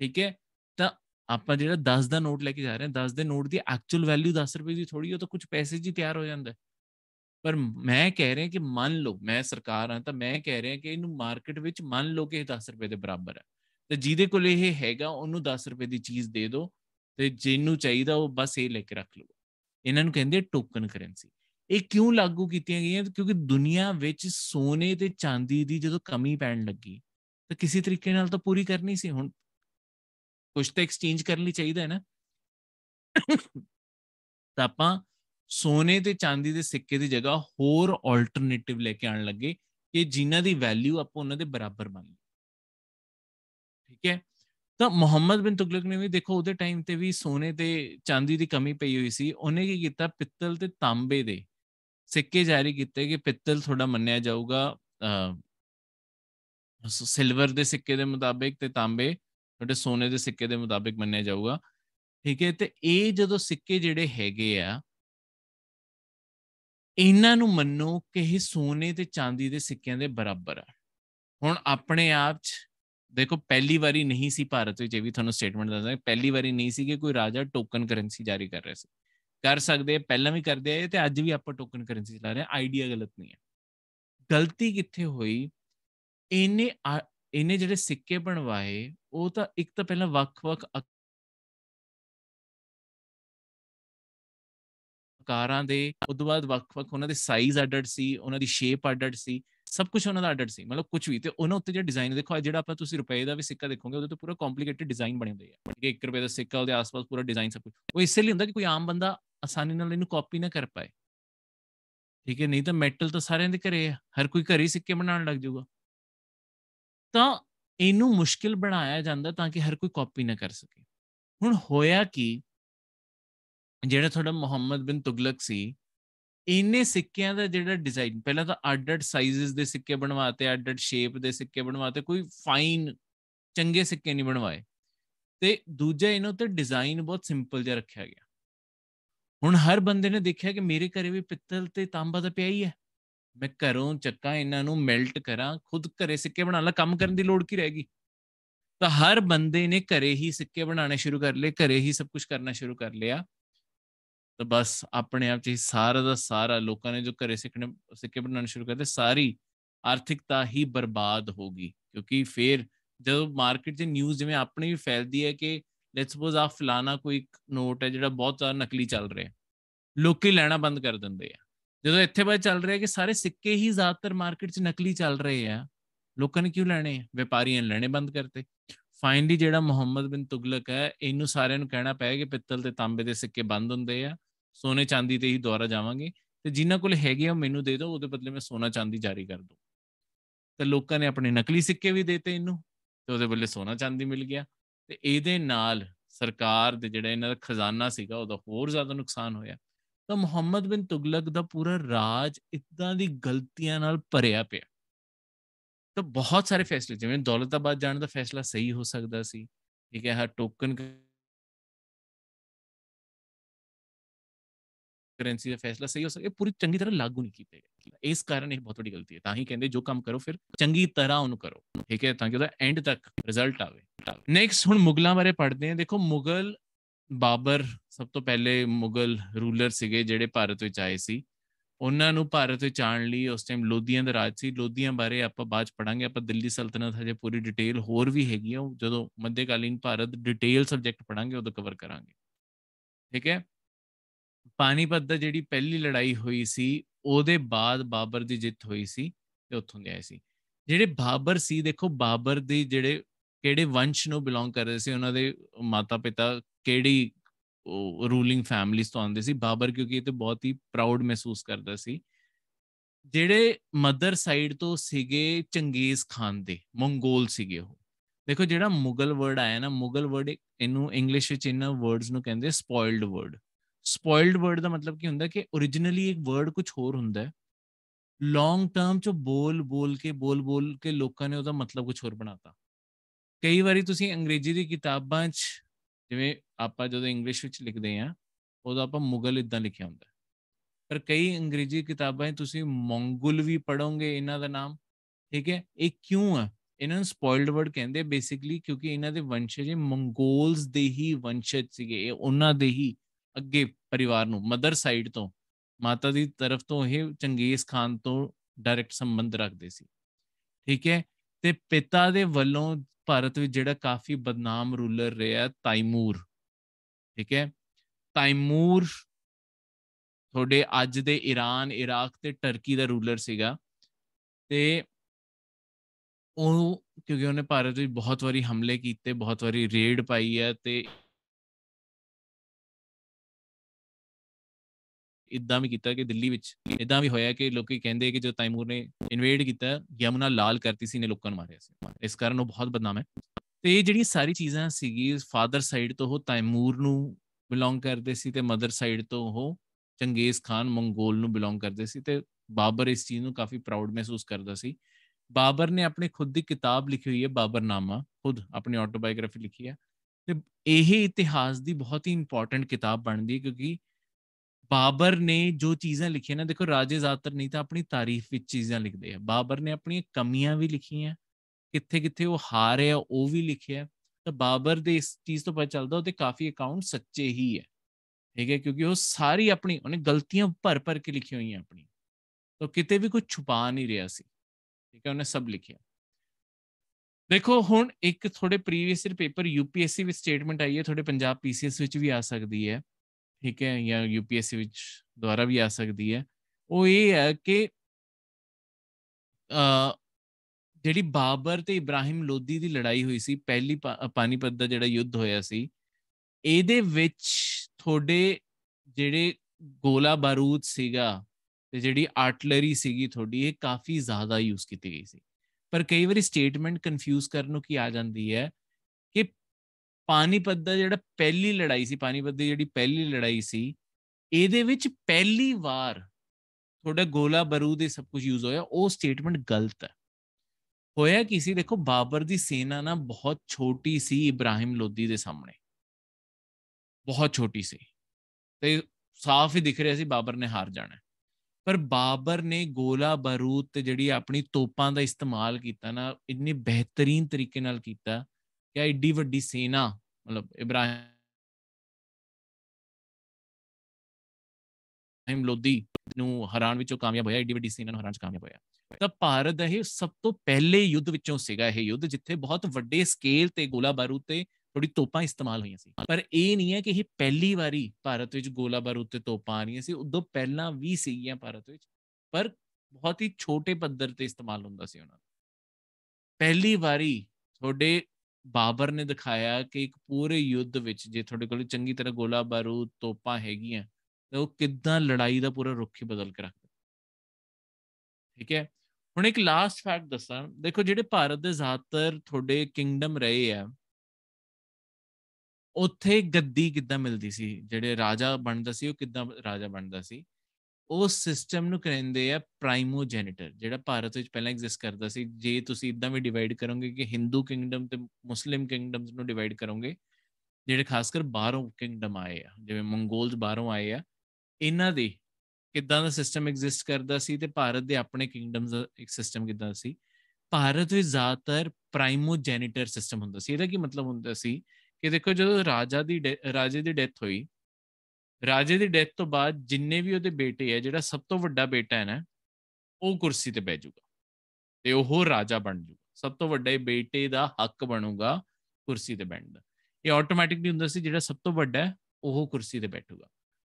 ਠੀਕ ਹੈ ਤਾਂ ਆਪਾਂ ਜਿਹੜਾ 10 ਦਾ ਨੋਟ ਲੈ ਕੇ ਜਾ ਰਹੇ ਹਾਂ 10 ਦੇ ਨੋਟ ਦੀ ਐਕਚੁਅਲ ਵੈਲਿਊ 10 ਰੁਪਏ ਦੀ ਥੋੜੀ ਹੋ ਤਾਂ ਕੁਝ ਪੈਸੇ ਜੀ ਤਿਆਰ ਹੋ ਜਾਂਦਾ ਪਰ ਮੈਂ ਕਹਿ ਰਿਹਾ ਕਿ ਮੰਨ ਲਓ ਮੈਂ ਸਰਕਾਰ ਹਾਂ ਤਾਂ ਮੈਂ ਕਹਿ ਰਿਹਾ ਕਿ ਇਹਨੂੰ ਮਾਰਕੀਟ ਵਿੱਚ ਮੰਨ ਲਓ ਕਿ ਇਹ 10 ਰੁਪਏ ਦੇ ਬਰਾਬਰ ਹੈ ਤੇ ਜਿਹਦੇ ਕੋਲ ਇਹ ਹੈਗਾ ਉਹਨੂੰ 10 ਰੁਪਏ ਦੀ ਚੀਜ਼ ਦੇ ਦਿਓ ਤੇ ਜਿਹਨੂੰ ਚਾਹੀਦਾ ਉਹ ਬਸ ਇਹ ਲੈ ਕੇ ਰੱਖ ਲਓ ਇਹਨਾਂ ਨੂੰ ਕਹਿੰਦੇ ਟੋਕਨ ਕਰੰਸੀ ਇਹ ਕਿਉਂ ਲਾਗੂ ਕੀਤੀਆਂ ਗਈਆਂ ਕਿਉਂਕਿ ਦੁਨੀਆ ਵਿੱਚ ਸੋਨੇ ਤੇ ਚਾਂਦੀ ਦੀ ਜਦੋਂ ਕਮੀ ਪੈਣ ਲੱਗੀ ਤਾਂ ਕਿਸੇ ਤਰੀਕੇ ਨਾਲ ਤਾਂ ਪੂਰੀ ਕਰਨੀ ਸੀ ਹੁਣ ਕੁਝ ਤਾਂ ਐਕਸਚੇਂਜ ਕਰਨ ਲਈ ਚਾਹੀਦਾ ਹੈ ਨਾ ਤਾਂ ਆਪਾਂ ਸੋਨੇ ਤੇ ਚਾਂਦੀ ਦੇ ਸਿੱਕੇ ਦੀ ਜਗ੍ਹਾ ਹੋਰ ਆਲਟਰਨੇਟਿਵ ਲੈ ਕੇ ਆਣ ਲੱਗੇ ਕਿ ਜਿਨ੍ਹਾਂ ਦੀ ਵੈਲਿਊ ਆਪਾਂ ਉਹਨਾਂ ਦੇ ਬਰਾਬਰ ਮੰਨ ਲਈ ਠੀਕ ਹੈ ਤਾਂ ਮੁਹੰਮਦ ਬਿਨ ਤੁਗਲਕ ਨੇ ਵੀ ਦੇਖੋ ਉਹਦੇ ਟਾਈਮ ਤੇ ਵੀ ਸੋਨੇ ਤੇ ਚਾਂਦੀ ਦੀ ਕਮੀ ਪਈ ਹੋਈ ਸੀ ਉਹਨੇ ਕੀ ਕੀਤਾ ਪਿੱਤਲ ਤੇ ਤਾਂਬੇ ਦੇ ਸਿੱਕੇ ਜਾਰੀ ਕੀਤੇ ਕਿ ਪਿੱਤਲ ਥੋੜਾ ਮੰਨਿਆ ਜਾਊਗਾ ਸੋ ਸਿਲਵਰ ਦੇ ਸਿੱਕੇ ਦੇ ਮੁਤਾਬਿਕ ਤੇ ਤਾਂਬੇ ਤੁਹਾਡੇ ਸੋਨੇ ਦੇ ਸਿੱਕੇ ਦੇ ਮੁਤਾਬਿਕ ਮੰਨਿਆ ਜਾਊਗਾ ਠੀਕ ਹੈ ਤੇ ਇਹ ਜਦੋਂ ਸਿੱਕੇ ਜਿਹੜੇ ਹੈਗੇ ਆ ਇਹਨਾਂ ਨੂੰ ਮੰਨੋ ਕਿ ਇਹ ਸੋਨੇ ਤੇ ਚਾਂਦੀ ਦੇ ਸਿੱਕਿਆਂ ਦੇ ਬਰਾਬਰ ਆ ਹੁਣ ਆਪਣੇ ਆਪ 'ਚ ਦੇਖੋ ਪਹਿਲੀ ਵਾਰੀ ਨਹੀਂ ਸੀ ਭਾਰਤ ਵਿੱਚ ਇਹ ਵੀ ਤੁਹਾਨੂੰ ਸਟੇਟਮੈਂਟ ਦੱਸਦਾ ਪਹਿਲੀ ਵਾਰੀ ਨਹੀਂ ਸੀ ਕਿ ਕੋਈ ਰਾਜਾ ਟੋਕਨ ਕਰੰਸੀ ਜਾਰੀ ਕਰ ਰਿਹਾ ਸੀ ਕਰ ਸਕਦੇ ਪਹਿਲਾਂ ਵੀ ਕਰਦੇ ਆਏ ਤੇ ਅੱਜ ਵੀ ਆਪਾਂ ਟੋਕਨ ਕਰੰਸੀ ਚਲਾ ਰਹੇ ਆ ਆਈਡੀਆ ਗਲਤ ਨਹੀਂ ਹੈ ਗਲਤੀ ਕਿੱਥੇ ਹੋਈ ਇਹਨੇ ਇਹਨੇ ਜਿਹੜੇ ਸਿੱਕੇ ਬਣਵਾਏ ਉਹ ਤਾਂ ਇੱਕ ਤਾਂ ਪਹਿਲਾਂ ਵੱਖ-ਵੱਖ ਕਾਰਾਂ ਦੇ ਉਸ ਤੋਂ ਬਾਅਦ ਵੱਖ-ਵੱਖ ਉਹਨਾਂ ਦੇ ਸਾਈਜ਼ ਅਡਡ ਸੀ ਉਹਨਾਂ ਦੀ ਸ਼ੇਪ ਅਡਡ ਸੀ ਸਭ ਕੁਝ ਉਹਨਾਂ ਦਾ ਅਡਡ ਸੀ ਮਤਲਬ ਕੁਝ ਵੀ ਤੇ ਉਹਨਾਂ ਉੱਤੇ ਜਿਹੜਾ ਡਿਜ਼ਾਈਨ ਦੇਖੋ ਜਿਹੜਾ ਆਪਾਂ ਤੁਸੀਂ ਰੁਪਏ ਦਾ ਵੀ ਸਿੱਕਾ ਦੇਖੋਗੇ ਉਹਦੇ ਤੇ ਪੂਰਾ ਕੰਪਲਿਕੇਟਡ ਡਿਜ਼ਾਈਨ ਬਣੇ ਹੁੰਦੇ ਆ ਕਿ 1 ਰੁਪਏ ਦਾ ਸਿੱਕਾ ਉਹਦੇ ਆਸ-ਪਾਸ ਪੂਰਾ ਡਿਜ਼ਾਈਨ ਸਭ ਕੁਝ ਉਹ ਇਸੇ ਲਈ ਹੁੰਦਾ ਕਿ ਕੋਈ ਆਮ ਬੰਦਾ ਆਸਾਨੀ ਨਾਲ ਇਹਨੂੰ ਕਾਪੀ ਨਾ ਕਰ ਪਾਏ ਠੀਕ ਹੈ ਨਹੀਂ ਤਾਂ ਮੈਟਲ ਤਾਂ ਸਾਰਿਆਂ ਦੇ ਘਰੇ ਆ ਹਰ ਕੋਈ ਘਰੇ ਸਿੱਕੇ ਬਣਾਉਣ ਲੱਗ ਜਾਊਗਾ ਤਾਂ ਇਹਨੂੰ ਮੁਸ਼ਕਿਲ ਬਣਾਇਆ ਜਾਂਦਾ ਤਾਂ ਕਿ ਹਰ ਕੋਈ ਕਾਪੀ ਨਾ ਕਰ ਸਕੇ ਹੁਣ ਹੋਇਆ ਕਿ ਜਿਹੜਾ ਤੁਹਾਡਾ ਮੁਹੰਮਦ ਬਿਨ ਤੁਗਲਕ ਸੀ ਇਹਨੇ ਸਿੱਕਿਆਂ ਦਾ ਜਿਹੜਾ ਡਿਜ਼ਾਈਨ ਪਹਿਲਾਂ ਤਾਂ ਅੱਡ-ਅੱਡ ਸਾਈਜ਼ਸ ਦੇ ਸਿੱਕੇ ਬਣਵਾਤੇ ਅੱਡ-ਅੱਡ ਸ਼ੇਪ ਦੇ ਸਿੱਕੇ ਬਣਵਾਤੇ ਕੋਈ ਫਾਈਨ ਚੰਗੇ ਸਿੱਕੇ ਨਹੀਂ ਬਣਵਾਏ ਤੇ ਦੂਜਾ ਇਹਨਾਂ ਤੇ ਡਿਜ਼ਾਈਨ ਬਹੁਤ ਸਿੰਪਲ ਜਿਹਾ ਰੱਖਿਆ ਗਿਆ ਹੁਣ ਹਰ ਬੰਦੇ ਨੇ ਦੇਖਿਆ ਕਿ ਮੇਰੇ ਘਰੇ ਵੀ ਪਿੱਤਲ ਤੇ ਤਾਂਬਾ ਦਾ ਪਿਆ ਹੀ ਹੈ ਮੈਂ ਘਰੋਂ ਚੱਕਾਂ ਇਹਨਾਂ ਨੂੰ ਮੈਲਟ ਕਰਾਂ ਖੁਦ ਘਰੇ ਸਿੱਕੇ ਬਣਾ ਲਾਂ ਕੰਮ ਕਰਨ ਦੀ ਲੋੜ ਕੀ ਰਹੇਗੀ ਤਾਂ ਹਰ ਬੰਦੇ ਨੇ ਘਰੇ ਹੀ ਸਿੱਕੇ ਬਣਾਉਣੇ ਸ਼ੁਰੂ ਕਰ ਲਏ ਘਰੇ ਹੀ ਸਭ ਕੁਝ ਕਰਨਾ ਸ਼ੁਰੂ ਕਰ ਲਿਆ ਤਾਂ ਬਸ ਆਪਣੇ ਆਪ 'ਚ ਹੀ ਸਾਰਾ ਦਾ ਸਾਰਾ ਲੋਕਾਂ ਨੇ ਜੋ ਘਰੇ ਸਿੱਕੇ ਸਿੱਕੇ ਬਣਾਉਣੇ ਸ਼ੁਰੂ ਕਰਦੇ ਸਾਰੀ ਆਰਥਿਕਤਾ ਹੀ ਬਰਬਾਦ ਹੋ ਗਈ ਕਿਉਂਕਿ ਫੇਰ ਜਦੋਂ ਮਾਰਕੀਟ ਦੇ ਨਿਊਜ਼ ਜਿਵੇਂ ਆਪਣੀ ਵੀ ਫੈਲਦੀ ਹੈ ਕਿ ਲੈਟਸ ਸਪੋਜ਼ ਆ ਫਲਾਣਾ ਕੋਈ ਨੋਟ ਹੈ ਜਿਹੜਾ ਬਹੁਤ ਜ਼ਿਆਦਾ ਨਕਲੀ ਚੱਲ ਰਿਹਾ ਲੋਕੀ ਲੈਣਾ ਬੰਦ ਕਰ ਦਿੰਦੇ ਆ ਜਦੋਂ ਇੱਥੇ ਬਾਅਦ ਚੱਲ ਰਿਹਾ ਕਿ ਸਾਰੇ ਸਿੱਕੇ ਹੀ ਜ਼ਿਆਦਾਤਰ ਮਾਰਕੀਟ 'ਚ ਨਕਲੀ ਚੱਲ ਰਹੇ ਆ ਲੋਕਾਂ ਨੇ ਕਿਉਂ ਲੈਣੇ ਵਪਾਰੀਆਂ ਵਪਾਰੀਆਂ ਲੈਣੇ ਬੰਦ ਕਰਤੇ ਫਾਈਨਲੀ ਜਿਹੜਾ ਮੁਹੰਮਦ ਬਿਨ ਤੁਗਲਕ ਹੈ ਇਹਨੂੰ ਸਾਰਿਆਂ ਨੂੰ ਕਹਿਣਾ ਪਿਆ ਕਿ ਪਿੱਤਲ ਤੇ ਤਾਂਬੇ ਦੇ ਸਿੱਕੇ ਬੰਦ ਹੁੰਦੇ ਆ ਸੋਨੇ ਚਾਂਦੀ ਤੇ ਹੀ ਦੁਆਰਾ ਜਾਵਾਂਗੇ ਤੇ ਜਿਨ੍ਹਾਂ ਕੋਲ ਹੈਗੇ ਆ ਮੈਨੂੰ ਦੇ ਦਿਓ ਉਹਦੇ ਬਦਲੇ ਮੈਂ ਸੋਨਾ ਚਾਂਦੀ ਜਾਰੀ ਕਰ ਦੂੰ ਤੇ ਲੋਕਾਂ ਨੇ ਆਪਣੇ ਨਕਲੀ ਸਿੱਕੇ ਵੀ ਦੇਤੇ ਇਹਨੂੰ ਤੇ ਉਹਦੇ ਬਦਲੇ ਸੋਨਾ ਚਾਂਦੀ ਮਿਲ ਗਿਆ ਤੇ ਇਹਦੇ ਨਾਲ ਸਰਕਾਰ ਦੇ ਜਿਹੜਾ ਇਹਨਾਂ ਦਾ ਖਜ਼ਾਨਾ ਸੀਗਾ ਉਹਦਾ ਹੋਰ ਜ਼ਿਆਦਾ ਨੁਕਸਾਨ ਹੋਇਆ ਤਾਂ ਮੁਹੰਮਦ ਬਿਨ ਤੁਗਲਕ ਦਾ ਪੂਰਾ ਰਾਜ ਇਦਾਂ ਦੀ ਗਲਤੀਆਂ ਨਾਲ ਭਰਿਆ ਪਿਆ ਤਾਂ ਬਹੁਤ ਸਾਰੇ ਫੈਸਲੇ ਜਿਵੇਂ ਦੌਲਤਾਬਾਦ ਜਾਣ ਦਾ ਫੈਸਲਾ ਸਹੀ ਹੋ ਸਕਦਾ ਸੀ ਠੀਕ ਹੈ ਹਰ ਟੋਕਨ ਕਰੰਸੀ ਦਾ ਫੈਸਲਾ ਸਹੀ ਹੋ ਸਕੇ ਪੂਰੀ ਚੰਗੀ ਤਰ੍ਹਾਂ ਲਾਗੂ ਨਹੀਂ ਕੀਤੇ ਗਏ ਇਸ ਕਾਰਨ ਇਹ ਬਹੁਤ ਵੱਡੀ ਗਲਤੀ ਹੈ ਤਾਂ ਹੀ ਕਹਿੰਦੇ ਜੋ ਕੰਮ ਕਰੋ ਫਿਰ ਚੰਗੀ ਤਰ੍ਹਾਂ ਉਹਨੂੰ ਕਰੋ ਠੀਕ ਹੈ ਤਾਂ ਕਿ ਉਹਦਾ ਐਂਡ ਤੱਕ ਰਿਜ਼ਲਟ ਆਵੇ ਨੈਕਸਟ ਹੁਣ ਮੁਗਲਾਂ ਬਾਰੇ ਪੜ੍ਹਦੇ ਹਾਂ ਦੇਖੋ ਮੁਗਲ ਬਾਬਰ ਸਭ ਤੋਂ ਪਹਿਲੇ ਮੁਗਲ ਰੂਲਰ ਸੀਗੇ ਜਿਹੜੇ ਭਾਰਤ ਵਿੱਚ ਆਏ ਸੀ ਉਹਨਾਂ ਨੂੰ ਭਾਰਤ ਵਿੱਚ ਆਣ ਲਈ ਉਸ ਟਾਈਮ ਲੋਧੀਆਂ ਦਾ ਰਾਜ ਸੀ ਲੋਧੀਆਂ ਬਾਰੇ ਆਪਾਂ ਬਾਅਦ ਚ ਪੜਾਂਗੇ ਆਪਾਂ ਦਿੱਲੀ ਸਲਤਨਤ ਹਜੇ ਪੂਰੀ ਡਿਟੇਲ ਹੋਰ ਵੀ ਹੈਗੀ ਆ ਜਦੋਂ ਮੱਧਕਾਲੀਨ ਭਾਰਤ ਡਿਟੇਲ ਸਬਜੈਕਟ ਪੜਾਂਗੇ ਉਦੋਂ ਕਵਰ ਕਰਾਂਗੇ ਠੀਕ ਹੈ ਪਾਣੀਪਤ ਦਾ ਜਿਹੜੀ ਪਹਿਲੀ ਲੜਾਈ ਹੋਈ ਸੀ ਉਹਦੇ ਬਾਅਦ ਬਾਬਰ ਦੀ ਜਿੱਤ ਹੋਈ ਸੀ ਤੇ ਉੱਥੋਂ ਦੇ ਆਏ ਸੀ ਜਿਹੜੇ ਬਾਬਰ ਸੀ ਦੇਖੋ ਬਾਬਰ ਦੇ ਜਿਹੜੇ ਕਿਹੜੇ ਵੰਸ਼ ਨੂੰ ਬਿਲੋਂਗ ਕਰ ਰਹੇ ਸੀ ਉਹਨਾਂ ਦੇ ਮਾਤਾ ਪਿਤਾ ਕਿਹੜੀ ਰੂਲਿੰਗ ਫੈਮਿਲੀਜ਼ ਤੋਂ ਆਉਂਦੇ ਸੀ ਬਾਬਰ ਕਿਉਂਕਿ ਇਹ ਤੇ ਬਹੁਤ ਹੀ ਪ੍ਰਾਊਡ ਮਹਿਸੂਸ ਕਰਦਾ ਸੀ ਜਿਹੜੇ ਮਦਰ ਸਾਈਡ ਤੋਂ ਸੀਗੇ ਚੰਗੇਜ਼ ਖਾਨ ਦੇ ਮੰਗੋਲ ਸੀਗੇ ਉਹ ਦੇਖੋ ਜਿਹੜਾ ਮੁਗਲ ਵਰਡ ਆਇਆ ਨਾ ਮੁਗਲ ਵਰਡ ਇਹਨੂੰ ਇੰਗਲਿਸ਼ ਵਿੱਚ ਇਹਨਾਂ ਵਰਡਸ ਨੂੰ ਕਹਿੰਦੇ ਸਪੋਇਲਡ ਵਰਡ ਸਪੋਇਲਡ ਵਰਡ ਦਾ ਮਤਲਬ ਕੀ ਹੁੰਦਾ ਕਿ origignally ਇੱਕ ਵਰਡ ਕੁਝ ਹੋਰ ਹੁੰਦਾ ਹੈ ਲੌਂਗ ਟਰਮ ਚ ਬੋਲ ਬੋਲ ਕੇ ਬੋਲ ਬੋਲ ਕੇ ਲੋਕਾਂ ਨੇ ਉਹਦਾ ਮਤਲਬ ਕੁਝ ਹੋਰ ਬਣਾਤਾ ਕਈ ਵਾਰੀ ਤੁਸੀਂ ਅੰਗਰੇਜ਼ੀ ਦੀ ਕਿਤਾਬਾਂ 'ਚ ਜਿਵੇਂ ਆਪਾਂ ਜਦੋਂ ਇੰਗਲਿਸ਼ ਵਿੱਚ ਲਿਖਦੇ ਆ ਉਹਦਾ ਆਪਾਂ ਮੁਗਲ ਇਦਾਂ ਲਿਖਿਆ ਹੁੰਦਾ ਪਰ ਕਈ ਅੰਗਰੇਜ਼ੀ ਕਿਤਾਬਾਂ ਤੁਸੀਂ ਮੰਗੋਲ ਵੀ ਪੜੋਗੇ ਇਹਨਾਂ ਦਾ ਨਾਮ ਠੀਕ ਹੈ ਇਹ ਕਿਉਂ ਆ ਇਹਨਾਂ ਨੂੰ ਸਪੋਇਲਡ ਵਰਡ ਕਹਿੰਦੇ ਬੇਸਿਕਲੀ ਕਿਉਂਕਿ ਇਹਨਾਂ ਦੇ ਵੰਸ਼ਜ ਮੰਗੋਲਸ ਦੇ ਹੀ ਵੰਸ਼ਜ ਸੀਗੇ ਉਹਨਾਂ ਦੇ ਹੀ ਅੱਗੇ ਪਰਿਵਾਰ ਨੂੰ ਮਦਰ ਸਾਈਡ ਤੋਂ ਮਾਤਾ ਦੀ ਤਰਫ ਤੋਂ ਇਹ ਚੰਗੇਜ਼ ਖਾਨ ਤੋਂ ਡਾਇਰੈਕਟ ਸੰਬੰਧ ਰੱਖਦੇ ਸੀ ਠੀਕ ਹੈ ਤੇ ਪਿਤਾ ਦੇ ਵੱਲੋਂ ਭਾਰਤ ਵਿੱਚ ਜਿਹੜਾ ਕਾਫੀ ਬਦਨਾਮ ਰੂਲਰ ਰਿਹਾ ਤਾਇਮੂਰ ਠੀਕ ਹੈ ਤਾਇਮੂਰ ਤੁਹਾਡੇ ਅੱਜ ਦੇ ਈਰਾਨ ਇਰਾਕ ਤੇ ਟਰਕੀ ਦਾ ਰੂਲਰ ਸੀਗਾ ਤੇ ਉਹ ਕਿਉਂਕਿ ਉਹਨੇ ਭਾਰਤ ਵਿੱਚ ਬਹੁਤ ਵਾਰੀ ਹਮਲੇ ਕੀਤੇ ਬਹੁਤ ਵਾਰੀ ਰੇਡ ਪਾਈ ਹੈ ਤੇ ਇਦਾਂ ਵੀ ਕੀਤਾ ਕਿ ਦਿੱਲੀ ਵਿੱਚ ਇਦਾਂ ਵੀ ਹੋਇਆ ਕਿ ਲੋਕੀ ਕਹਿੰਦੇ ਕਿ ਜੋ ਤੈਮੂਰ ਨੇ ਇਨਵੇਡ ਕੀਤਾ ਯਮੁਨਾ ਲਾਲ ਕਰਤੀ ਸੀ ਨੇ ਲੋਕਾਂ ਨੂੰ ਮਾਰਿਆ ਸੀ ਇਸ ਕਾਰਨ ਉਹ ਬਹੁਤ ਬਦਨਾਮ ਹੈ ਤੇ ਇਹ ਜਿਹੜੀਆਂ ਸਾਰੀ ਚੀਜ਼ਾਂ ਸੀਗੀ ਫਾਦਰ ਸਾਈਡ ਤੋਂ ਉਹ ਤੈਮੂਰ ਨੂੰ ਬਿਲੋਂਗ ਕਰਦੇ ਸੀ ਤੇ ਮਦਰ ਸਾਈਡ ਤੋਂ ਉਹ ਚੰਗੇਜ਼ ਖਾਨ ਮੰਗੋਲ ਨੂੰ ਬਿਲੋਂਗ ਕਰਦੇ ਸੀ ਤੇ ਬਾਬਰ ਇਸ ਚੀਜ਼ ਨੂੰ ਕਾਫੀ ਪ੍ਰਾਊਡ ਮਹਿਸੂਸ ਕਰਦਾ ਸੀ ਬਾਬਰ ਨੇ ਆਪਣੇ ਖੁਦ ਦੀ ਕਿਤਾਬ ਲਿਖੀ ਹੋਈ ਹੈ ਬਾਬਰਨਾਮਾ ਖੁਦ ਆਪਣੀ ਆਟੋਬਾਇਓਗ੍ਰਾਫੀ ਲਿਖੀ ਹੈ ਤੇ ਇਹ ਇਤਿਹਾਸ ਦੀ ਬਹੁਤ ਹੀ ਇੰਪੋਰਟੈਂਟ ਕਿਤਾਬ ਬਣਦੀ ਕਿਉਂਕਿ ਬਾਬਰ ਨੇ ਜੋ ਚੀਜ਼ਾਂ ਲਿਖੀਆਂ ਨੇ ਦੇਖੋ ਰਾਜੇ ਜ਼ਿਆਦਾਤਰ ਨਹੀਂ ਤਾਂ ਆਪਣੀ ਤਾਰੀਫ ਵਿੱਚ ਚੀਜ਼ਾਂ ਲਿਖਦੇ ਆ ਬਾਬਰ ਨੇ ਆਪਣੀਆਂ ਕਮੀਆਂ ਵੀ ਲਿਖੀਆਂ ਕਿੱਥੇ ਕਿੱਥੇ ਉਹ ਹਾਰੇ ਆ ਉਹ ਵੀ ਲਿਖਿਆ ਤਾਂ ਬਾਬਰ ਦੇ ਇਸ ਚੀਜ਼ ਤੋਂ ਪਤਾ ਚੱਲਦਾ ਉਹਦੇ ਕਾਫੀ ਅਕਾਊਂਟ ਸੱਚੇ ਹੀ ਹੈ ਠੀਕ ਹੈ ਕਿਉਂਕਿ ਉਹ ਸਾਰੀ ਆਪਣੀ ਉਹਨੇ ਗਲਤੀਆਂ ਭਰ ਭਰ ਕੇ ਲਿਖੀ ਹੋਈਆਂ ਆਪਣੀ ਤਾਂ ਕਿਤੇ ਵੀ ਕੋਈ ਛੁਪਾ ਨਹੀਂ ਰਿਹਾ ਸੀ ਠੀਕ ਹੈ ਉਹਨੇ ਸਭ ਲਿਖਿਆ ਦੇਖੋ ਹੁਣ ਇੱਕ ਥੋੜੇ ਪ੍ਰੀਵੀਅਸ ਪੇਪਰ ਯੂਪੀਐਸਸੀ ਵਿੱਚ ਸਟੇਟਮੈਂਟ ਆਈ ਹੈ ਥੋੜੇ ਪੰਜਾਬ ਪੀਸੀਐਸ ਵਿੱਚ ਵੀ ਆ ਸਕਦੀ ਹੈ ਠੀਕ ਹੈ ਜਾਂ ਯੂਪੀਐਸਸੀ ਵਿੱਚ ਦੁਆਰਾ ਵੀ ਆ ਸਕਦੀ ਹੈ ਉਹ ਇਹ ਹੈ ਕਿ ਜਿਹੜੀ ਬਾਬਰ ਤੇ ਇਬਰਾਹਿਮ ਲੋਦੀ ਦੀ ਲੜਾਈ ਹੋਈ ਸੀ ਪਹਿਲੀ ਪਾਨੀਪਤ ਦਾ ਜਿਹੜਾ ਯੁੱਧ ਹੋਇਆ ਸੀ ਇਹਦੇ ਵਿੱਚ ਤੁਹਾਡੇ ਜਿਹੜੇ ਗੋਲਾ ਬਾਰੂਦ ਸੀਗਾ ਤੇ ਜਿਹੜੀ ਆਰਟਲਰੀ ਸੀਗੀ ਤੁਹਾਡੀ ਇਹ ਕਾਫੀ ਜ਼ਿਆਦਾ ਯੂਜ਼ ਕੀਤੀ ਗਈ ਸੀ ਪਰ ਕਈ ਵਾਰੀ ਸਟੇਟਮੈਂਟ ਕਨਫਿਊਜ਼ ਕਰਨ ਨੂੰ ਕੀ ਆ ਜਾਂਦੀ ਹੈ ਪਾਣੀਪਤ ਦਾ ਜਿਹੜਾ ਪਹਿਲੀ ਲੜਾਈ ਸੀ ਪਾਣੀਪਤ ਦੀ ਜਿਹੜੀ ਪਹਿਲੀ ਲੜਾਈ ਸੀ ਇਹਦੇ ਵਿੱਚ ਪਹਿਲੀ ਵਾਰ ਤੁਹਾਡੇ ਗੋਲਾ ਬਰੂਦ ਇਹ ਸਭ ਕੁਝ ਯੂਜ਼ ਹੋਇਆ ਉਹ ਸਟੇਟਮੈਂਟ ਗਲਤ ਹੈ ਹੋਇਆ ਕੀ ਸੀ ਦੇਖੋ ਬਾਬਰ ਦੀ ਸੈਨਾ ਨਾ ਬਹੁਤ ਛੋਟੀ ਸੀ ਇਬਰਾਹਿਮ ਲੋਦੀ ਦੇ ਸਾਹਮਣੇ ਬਹੁਤ ਛੋਟੀ ਸੀ ਤੇ ਸਾਫ਼ ਹੀ ਦਿਖ ਰਿਹਾ ਸੀ ਬਾਬਰ ਨੇ ਹਾਰ ਜਾਣਾ ਪਰ ਬਾਬਰ ਨੇ ਗੋਲਾ ਬਾਰੂਦ ਤੇ ਜਿਹੜੀ ਆਪਣੀ ਤੋਪਾਂ ਦਾ ਇਸਤੇਮਾਲ ਕੀਤਾ ਨਾ ਇੰਨੇ ਬਿਹਤਰੀਨ ਤਰੀਕੇ ਨਾਲ ਕੀਤਾ ਕਿ ਐਡੀ ਵੱਡੀ ਸੈਨਾ ਮਤਲਬ ਇਬਰਾਹਿਮ ਲੋਦੀ ਨੂੰ ਹਰਾਨ ਵਿੱਚੋਂ ਕਾਮਯਾਬ ਹੋਇਆ ਐਡੀ ਵੱਡੀ ਸੈਨਾ ਨੂੰ ਹਰਾਨ ਚ ਕਾਮਯਾਬ ਹੋਇਆ ਤਾਂ ਭਾਰਤ ਦਾ ਇਹ ਸਭ ਤੋਂ ਪਹਿਲੇ ਯੁੱਧ ਵਿੱਚੋਂ ਸੀਗਾ ਇਹ ਯੁੱਧ ਜਿੱਥੇ ਬਹੁਤ ਵੱਡੇ ਸਕੇਲ ਤੇ ਗੋਲਾ ਬਾਰੂਦ ਤੇ ਥੋੜੀ ਤੋਪਾਂ ਇਸਤੇਮਾਲ ਹੋਈਆਂ ਸੀ ਪਰ ਇਹ ਨਹੀਂ ਹੈ ਕਿ ਇਹ ਪਹਿਲੀ ਵਾਰੀ ਭਾਰਤ ਵਿੱਚ ਗੋਲਾ ਬਾਰੂਦ ਤੇ ਤੋਪਾਂ ਆ ਰਹੀਆਂ ਸੀ ਉਦੋਂ ਪਹਿਲਾਂ ਵੀ ਸੀਗੀਆਂ ਭਾਰਤ ਵਿੱਚ ਪਰ ਬਹੁਤ ਹੀ ਛੋਟੇ ਪੱਧਰ ਤੇ ਇਸਤੇਮਾਲ ਹੁੰਦਾ ਸੀ ਉਹਨਾਂ ਦਾ ਪਹਿਲੀ ਵਾਰੀ ਤੁਹਾਡੇ ਬਾਬਰ ਨੇ ਦਿਖਾਇਆ ਕਿ ਇੱਕ ਪੂਰੇ ਯੁੱਧ ਵਿੱਚ ਜੇ ਤੁਹਾਡੇ ਕੋਲ ਚੰਗੀ ਤਰ੍ਹਾਂ ਗੋਲਾ ਬਾਰੂਦ ਤੋਪਾਂ ਹੈਗੀਆਂ ਤਾਂ ਉਹ ਕਿੱਦਾਂ ਲੜਾਈ ਦਾ ਪੂਰਾ ਰੁਖ ਹੀ ਬਦਲ ਕੇ ਰੱਖਦਾ ਠੀਕ ਹੈ ਹੁਣ ਇੱਕ ਲਾਸਟ ਫੈਕਟ ਦੱਸਾਂ ਦੇਖੋ ਜਿਹੜੇ ਭਾਰਤ ਦੇ ਜ਼ਿਆਦਾਤਰ ਤੁਹਾਡੇ ਕਿੰਗਡਮ ਰਹੇ ਆ ਉੱਥੇ ਗੱਦੀ ਕਿੱਦਾਂ ਮਿਲਦੀ ਸੀ ਜਿਹੜੇ ਰਾਜਾ ਬਣਦਾ ਸੀ ਉਹ ਕਿੱਦਾਂ ਰਾਜਾ ਬਣਦਾ ਸੀ ਉਹ ਸਿਸਟਮ ਨੂੰ ਕਹਿੰਦੇ ਆ ਪ੍ਰਾਈਮੋਜੈਨਿਟਰ ਜਿਹੜਾ ਭਾਰਤ ਵਿੱਚ ਪਹਿਲਾਂ ਐਗਜ਼ਿਸਟ ਕਰਦਾ ਸੀ ਜੇ ਤੁਸੀਂ ਇਦਾਂ ਵੀ ਡਿਵਾਈਡ ਕਰੋਗੇ ਕਿ ਹਿੰਦੂ ਕਿੰਗਡਮ ਤੇ ਮੁਸਲਿਮ ਕਿੰਗਡਮਸ ਨੂੰ ਡਿਵਾਈਡ ਕਰੋਗੇ ਜਿਹੜੇ ਖਾਸ ਕਰ ਬਾਹਰੋਂ ਕਿੰਗਡਮ ਆਏ ਆ ਜਿਵੇਂ ਮੰਗੋਲਸ ਬਾਹਰੋਂ ਆਏ ਆ ਇਹਨਾਂ ਦੇ ਕਿੱਦਾਂ ਦਾ ਸਿਸਟਮ ਐਗਜ਼ਿਸਟ ਕਰਦਾ ਸੀ ਤੇ ਭਾਰਤ ਦੇ ਆਪਣੇ ਕਿੰਗਡਮਸ ਦਾ ਇੱਕ ਸਿਸਟਮ ਕਿੱਦਾਂ ਸੀ ਭਾਰਤ ਵਿੱਚ ਜ਼ਿਆਦਾਤਰ ਪ੍ਰਾਈਮੋਜੈਨਿਟਰ ਸਿਸਟਮ ਹੁੰਦਾ ਸੀ ਇਹਦਾ ਕੀ ਮਤਲਬ ਹੁੰਦਾ ਸੀ ਕਿ ਦੇਖੋ ਜਦੋਂ ਰਾਜਾ ਦੀ ਰਾਜੇ ਦੀ ਡੈਥ ਹੋਈ ਰਾਜੇ ਦੀ ਡੈਥ ਤੋਂ ਬਾਅਦ ਜਿੰਨੇ ਵੀ ਉਹਦੇ ਬੇਟੇ ਆ ਜਿਹੜਾ ਸਭ ਤੋਂ ਵੱਡਾ ਬੇਟਾ ਹੈ ਨਾ ਉਹ ਕੁਰਸੀ ਤੇ ਬਹਿ ਜਾਊਗਾ ਤੇ ਉਹ ਰਾਜਾ ਬਣ ਜਾਊਗਾ ਸਭ ਤੋਂ ਵੱਡੇ ਬੇਟੇ ਦਾ ਹੱਕ ਬਣੂਗਾ ਕੁਰਸੀ ਤੇ ਬੈਠਣ ਦਾ ਇਹ ਆਟੋਮੈਟਿਕਲੀ ਹੁੰਦਾ ਸੀ ਜਿਹੜਾ ਸਭ ਤੋਂ ਵੱਡਾ ਹੈ ਉਹ ਕੁਰਸੀ ਤੇ ਬੈਠੂਗਾ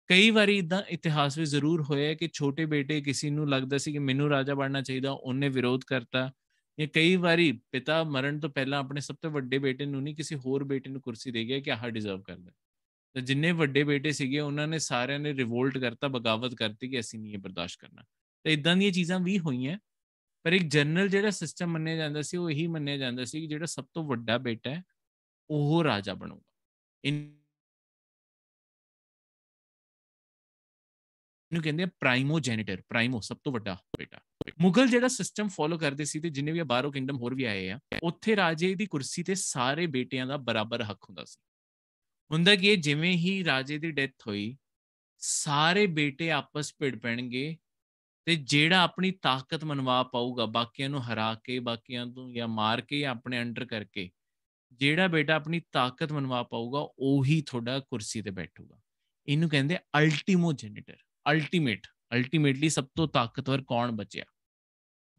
ਕਈ ਵਾਰੀ ਇਦਾਂ ਇਤਿਹਾਸ ਵਿੱਚ ਜ਼ਰੂਰ ਹੋਇਆ ਕਿ ਛੋਟੇ ਬੇਟੇ ਕਿਸੇ ਨੂੰ ਲੱਗਦਾ ਸੀ ਕਿ ਮੈਨੂੰ ਰਾਜਾ ਬਣਨਾ ਚਾਹੀਦਾ ਉਹਨੇ ਵਿਰੋਧ ਕਰਤਾ ਇਹ ਕਈ ਵਾਰੀ ਪਿਤਾ ਮਰਨ ਤੋਂ ਪਹਿਲਾਂ ਆਪਣੇ ਸਭ ਤੋਂ ਵੱਡੇ ਬੇਟੇ ਨੂੰ ਨਹੀਂ ਕਿਸੇ ਹੋਰ ਬੇਟੇ ਨੂੰ ਕੁਰਸੀ ਦੇ ਗਿਆ ਕਿ ਆਹ ਡਿਜ਼ਰਵ ਕਰਦਾ ਤਾਂ ਜਿੰਨੇ ਵੱਡੇ ਬੇਟੇ ਸੀਗੇ ਉਹਨਾਂ ਨੇ ਸਾਰਿਆਂ ਨੇ ਰਿਵੋਲਟ ਕਰਤਾ ਬਗਾਵਤ ਕਰਤੀ ਕਿ ਅਸੀਂ ਨਹੀਂ ਇਹ ਬਰਦਾਸ਼ਤ ਕਰਨਾ ਤੇ ਇਦਾਂ ਦੀਆਂ ਚੀਜ਼ਾਂ ਵੀ ਹੋਈਆਂ ਪਰ ਇੱਕ ਜਨਰਲ ਜਿਹੜਾ ਸਿਸਟਮ ਮੰਨਿਆ ਜਾਂਦਾ ਸੀ ਉਹ ਇਹੀ ਮੰਨਿਆ ਜਾਂਦਾ ਸੀ ਕਿ ਜਿਹੜਾ ਸਭ ਤੋਂ ਵੱਡਾ ਬੇਟਾ ਹੈ ਉਹ ਰਾਜਾ ਬਣੂਗਾ ਇਹਨੂੰ ਕਹਿੰਦੇ ਪ੍ਰਾਈਮੋ ਜੈਨੇਟਰ ਪ੍ਰਾਈਮੋ ਸਭ ਤੋਂ ਵੱਡਾ ਬੇਟਾ ਮੁਗਲ ਜਿਹੜਾ ਸਿਸਟਮ ਫੋਲੋ ਕਰਦੇ ਸੀ ਤੇ ਜਿੰਨੇ ਵੀ ਬਾਹਰੋਂ ਕਿੰਗਡਮ ਹੋਰ ਵੀ ਆਏ ਆ ਉੱਥੇ ਰਾਜੇ ਦੀ ਕੁਰਸੀ ਤੇ ਸਾਰੇ ਬੇਟਿਆਂ ਦਾ ਬਰਾਬਰ ਹੱਕ ਹੁੰਦਾ ਸੀ ਹੁੰਦਾ ਕਿ ਜਿਵੇਂ ਹੀ ਰਾਜੇ ਦੀ ਡੈਥ ਹੋਈ ਸਾਰੇ ਬੇਟੇ ਆਪਸ ਭਿੜ ਪੈਣਗੇ ਤੇ ਜਿਹੜਾ ਆਪਣੀ ਤਾਕਤ ਮਨਵਾ ਪਾਊਗਾ ਬਾਕੀਆਂ ਨੂੰ ਹਰਾ ਕੇ ਬਾਕੀਆਂ ਨੂੰ ਜਾਂ ਮਾਰ ਕੇ ਆਪਣੇ ਅੰਡਰ ਕਰਕੇ ਜਿਹੜਾ ਬੇਟਾ ਆਪਣੀ ਤਾਕਤ ਮਨਵਾ ਪਾਊਗਾ ਉਹੀ ਤੁਹਾਡਾ ਕੁਰਸੀ ਤੇ ਬੈਠੂਗਾ ਇਹਨੂੰ ਕਹਿੰਦੇ ਅਲਟੀਮੋ ਜੈਨੇਟਰ ਅਲਟੀਮੇਟ ਅਲਟੀਮੇਟਲੀ ਸਭ ਤੋਂ ਤਾਕਤਵਰ ਕੌਣ ਬਚਿਆ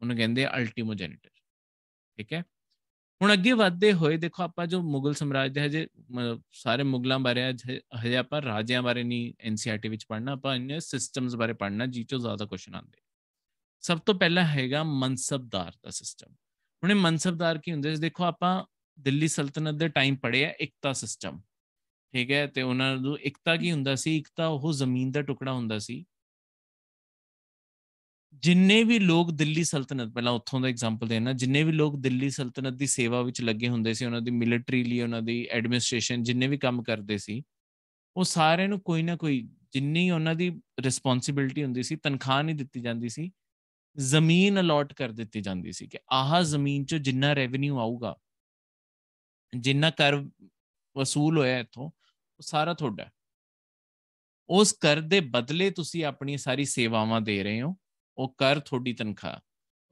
ਉਹਨੂੰ ਕਹਿੰਦੇ ਅਲਟੀਮੋ ਜੈਨੇਟਰ ਠੀਕ ਹੈ ਹੁਣ ਅੱਗੇ ਵਧਦੇ ਹੋਏ ਦੇਖੋ ਆਪਾਂ ਜੋ ਮੁਗਲ ਸਮਰਾਜ ਦੇ ਹਜੇ ਸਾਰੇ ਮੁਗਲਾਂ ਬਾਰੇ ਹਜੇ ਆਪਾਂ ਰਾਜਿਆਂ ਬਾਰੇ ਨਹੀਂ ਐਨਸੀਆਰਟੀ e ਵਿੱਚ ਪੜਨਾ ਆਪਾਂ ਇਹਨਾਂ ਸਿਸਟਮਸ ਬਾਰੇ ਪੜਨਾ ਜੀ ਜ਼ਿਆਦਾ ਕੁਐਸਚਨ ਆਉਂਦੇ ਸਭ ਤੋਂ ਪਹਿਲਾਂ ਹੈਗਾ ਮਨਸਬਦਾਰ ਦਾ ਸਿਸਟਮ ਹੁਣੇ ਮਨਸਬਦਾਰ ਕੀ ਹੁੰਦੇ ਜੇ ਦੇਖੋ ਆਪਾਂ ਦਿੱਲੀ ਸਲਤਨਤ ਦੇ ਟਾਈਮ ਪੜਿਆ ਇਕਤਾ ਸਿਸਟਮ ਠੀਕ ਹੈ ਤੇ ਉਹਨਾਂ ਨੂੰ ਇਕਤਾ ਕੀ ਹੁੰਦਾ ਸੀ ਇਕਤਾ ਉਹ ਜ਼ਮੀਨ ਦਾ ਟੁਕੜਾ ਹੁੰਦਾ ਸੀ ਜਿੰਨੇ ਵੀ ਲੋਕ ਦਿੱਲੀ ਸਲਤਨਤ ਪਹਿਲਾਂ ਉੱਥੋਂ ਦਾ ਐਗਜ਼ਾਮਪਲ ਦੇਣਾ ਜਿੰਨੇ ਵੀ ਲੋਕ ਦਿੱਲੀ ਸਲਤਨਤ ਦੀ ਸੇਵਾ ਵਿੱਚ ਲੱਗੇ ਹੁੰਦੇ ਸੀ ਉਹਨਾਂ ਦੀ ਮਿਲਟਰੀ ਲਈ ਉਹਨਾਂ ਦੀ ਐਡਮਿਨਿਸਟ੍ਰੇਸ਼ਨ ਜਿੰਨੇ ਵੀ ਕੰਮ ਕਰਦੇ ਸੀ ਉਹ ਸਾਰਿਆਂ ਨੂੰ ਕੋਈ ਨਾ ਕੋਈ ਜਿੰਨੀ ਉਹਨਾਂ ਦੀ ਰਿਸਪੌਂਸਿਬਿਲਟੀ ਹੁੰਦੀ ਸੀ ਤਨਖਾਹ ਨਹੀਂ ਦਿੱਤੀ ਜਾਂਦੀ ਸੀ ਜ਼ਮੀਨ ਅਲੋਟ ਕਰ ਦਿੱਤੀ ਜਾਂਦੀ ਸੀ ਕਿ ਆਹ ਜ਼ਮੀਨ 'ਚੋਂ ਜਿੰਨਾ ਰੈਵਨਿਊ ਆਊਗਾ ਜਿੰਨਾ ਕਰ ਵਸੂਲ ਹੋਇਆ ਇਥੋਂ ਉਹ ਸਾਰਾ ਤੁਹਾਡਾ ਉਸ ਕਰ ਦੇ ਬਦਲੇ ਤੁਸੀਂ ਆਪਣੀ ਸਾਰੀ ਸੇਵਾਵਾਂ ਦੇ ਰਹੇ ਹੋ ਉਹ ਕਰ ਤੁਹਾਡੀ ਤਨਖਾਹ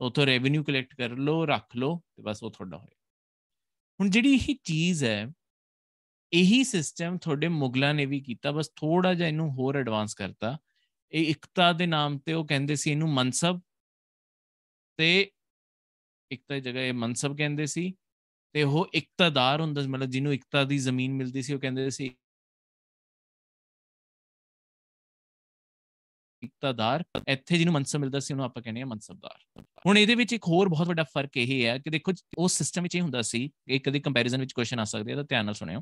ਉਥੋਂ ਰੈਵਨਿਊ ਕਲੈਕਟ ਕਰ ਲਓ ਰੱਖ ਲਓ ਤੇ ਬਸ ਉਹ ਤੁਹਾਡਾ ਹੋਏ ਹੁਣ ਜਿਹੜੀ ਇਹ ਚੀਜ਼ ਹੈ ਇਹੀ ਸਿਸਟਮ ਤੁਹਾਡੇ ਮੁਗਲਾਂ ਨੇ ਵੀ ਕੀਤਾ ਬਸ ਥੋੜਾ ਜਿਹਾ ਇਹਨੂੰ ਹੋਰ ਐਡਵਾਂਸ ਕਰਤਾ ਇਹ ਇਕਤਾ ਦੇ ਨਾਮ ਤੇ ਉਹ ਕਹਿੰਦੇ ਸੀ ਇਹਨੂੰ ਮਨਸਬ ਤੇ ਇਕਤਾ ਜਗ੍ਹਾ ਇਹ ਮਨਸਬ ਕਹਿੰਦੇ ਸੀ ਤੇ ਉਹ ਇਕਤਦਾਰ ਹੁੰਦਾ ਮਤਲਬ ਜਿਹਨੂੰ ਇਕਤਾ ਦੀ ਜ਼ਮੀਨ ਮਿਲਦੀ ਸੀ ਉਹ ਕਹਿੰਦੇ ਸੀ ਇਕਤਾਦਾਰ ਇੱਥੇ ਜਿਹਨੂੰ ਮਨਸਬ ਮਿਲਦਾ ਸੀ ਉਹਨੂੰ ਆਪਾਂ ਕਹਿੰਦੇ ਆ ਮਨਸਬਦਾਰ ਹੁਣ ਇਹਦੇ ਵਿੱਚ ਇੱਕ ਹੋਰ ਬਹੁਤ ਵੱਡਾ ਫਰਕ ਇਹ ਹੈ ਕਿ ਦੇਖੋ ਉਸ ਸਿਸਟਮ ਵਿੱਚ ਇਹ ਹੁੰਦਾ ਸੀ ਇਹ ਕਦੇ ਕੰਪੈਰੀਜ਼ਨ ਵਿੱਚ ਕੁਐਸਚਨ ਆ ਸਕਦੇ ਆ ਤਾਂ ਧਿਆਨ ਨਾਲ ਸੁਣਿਓ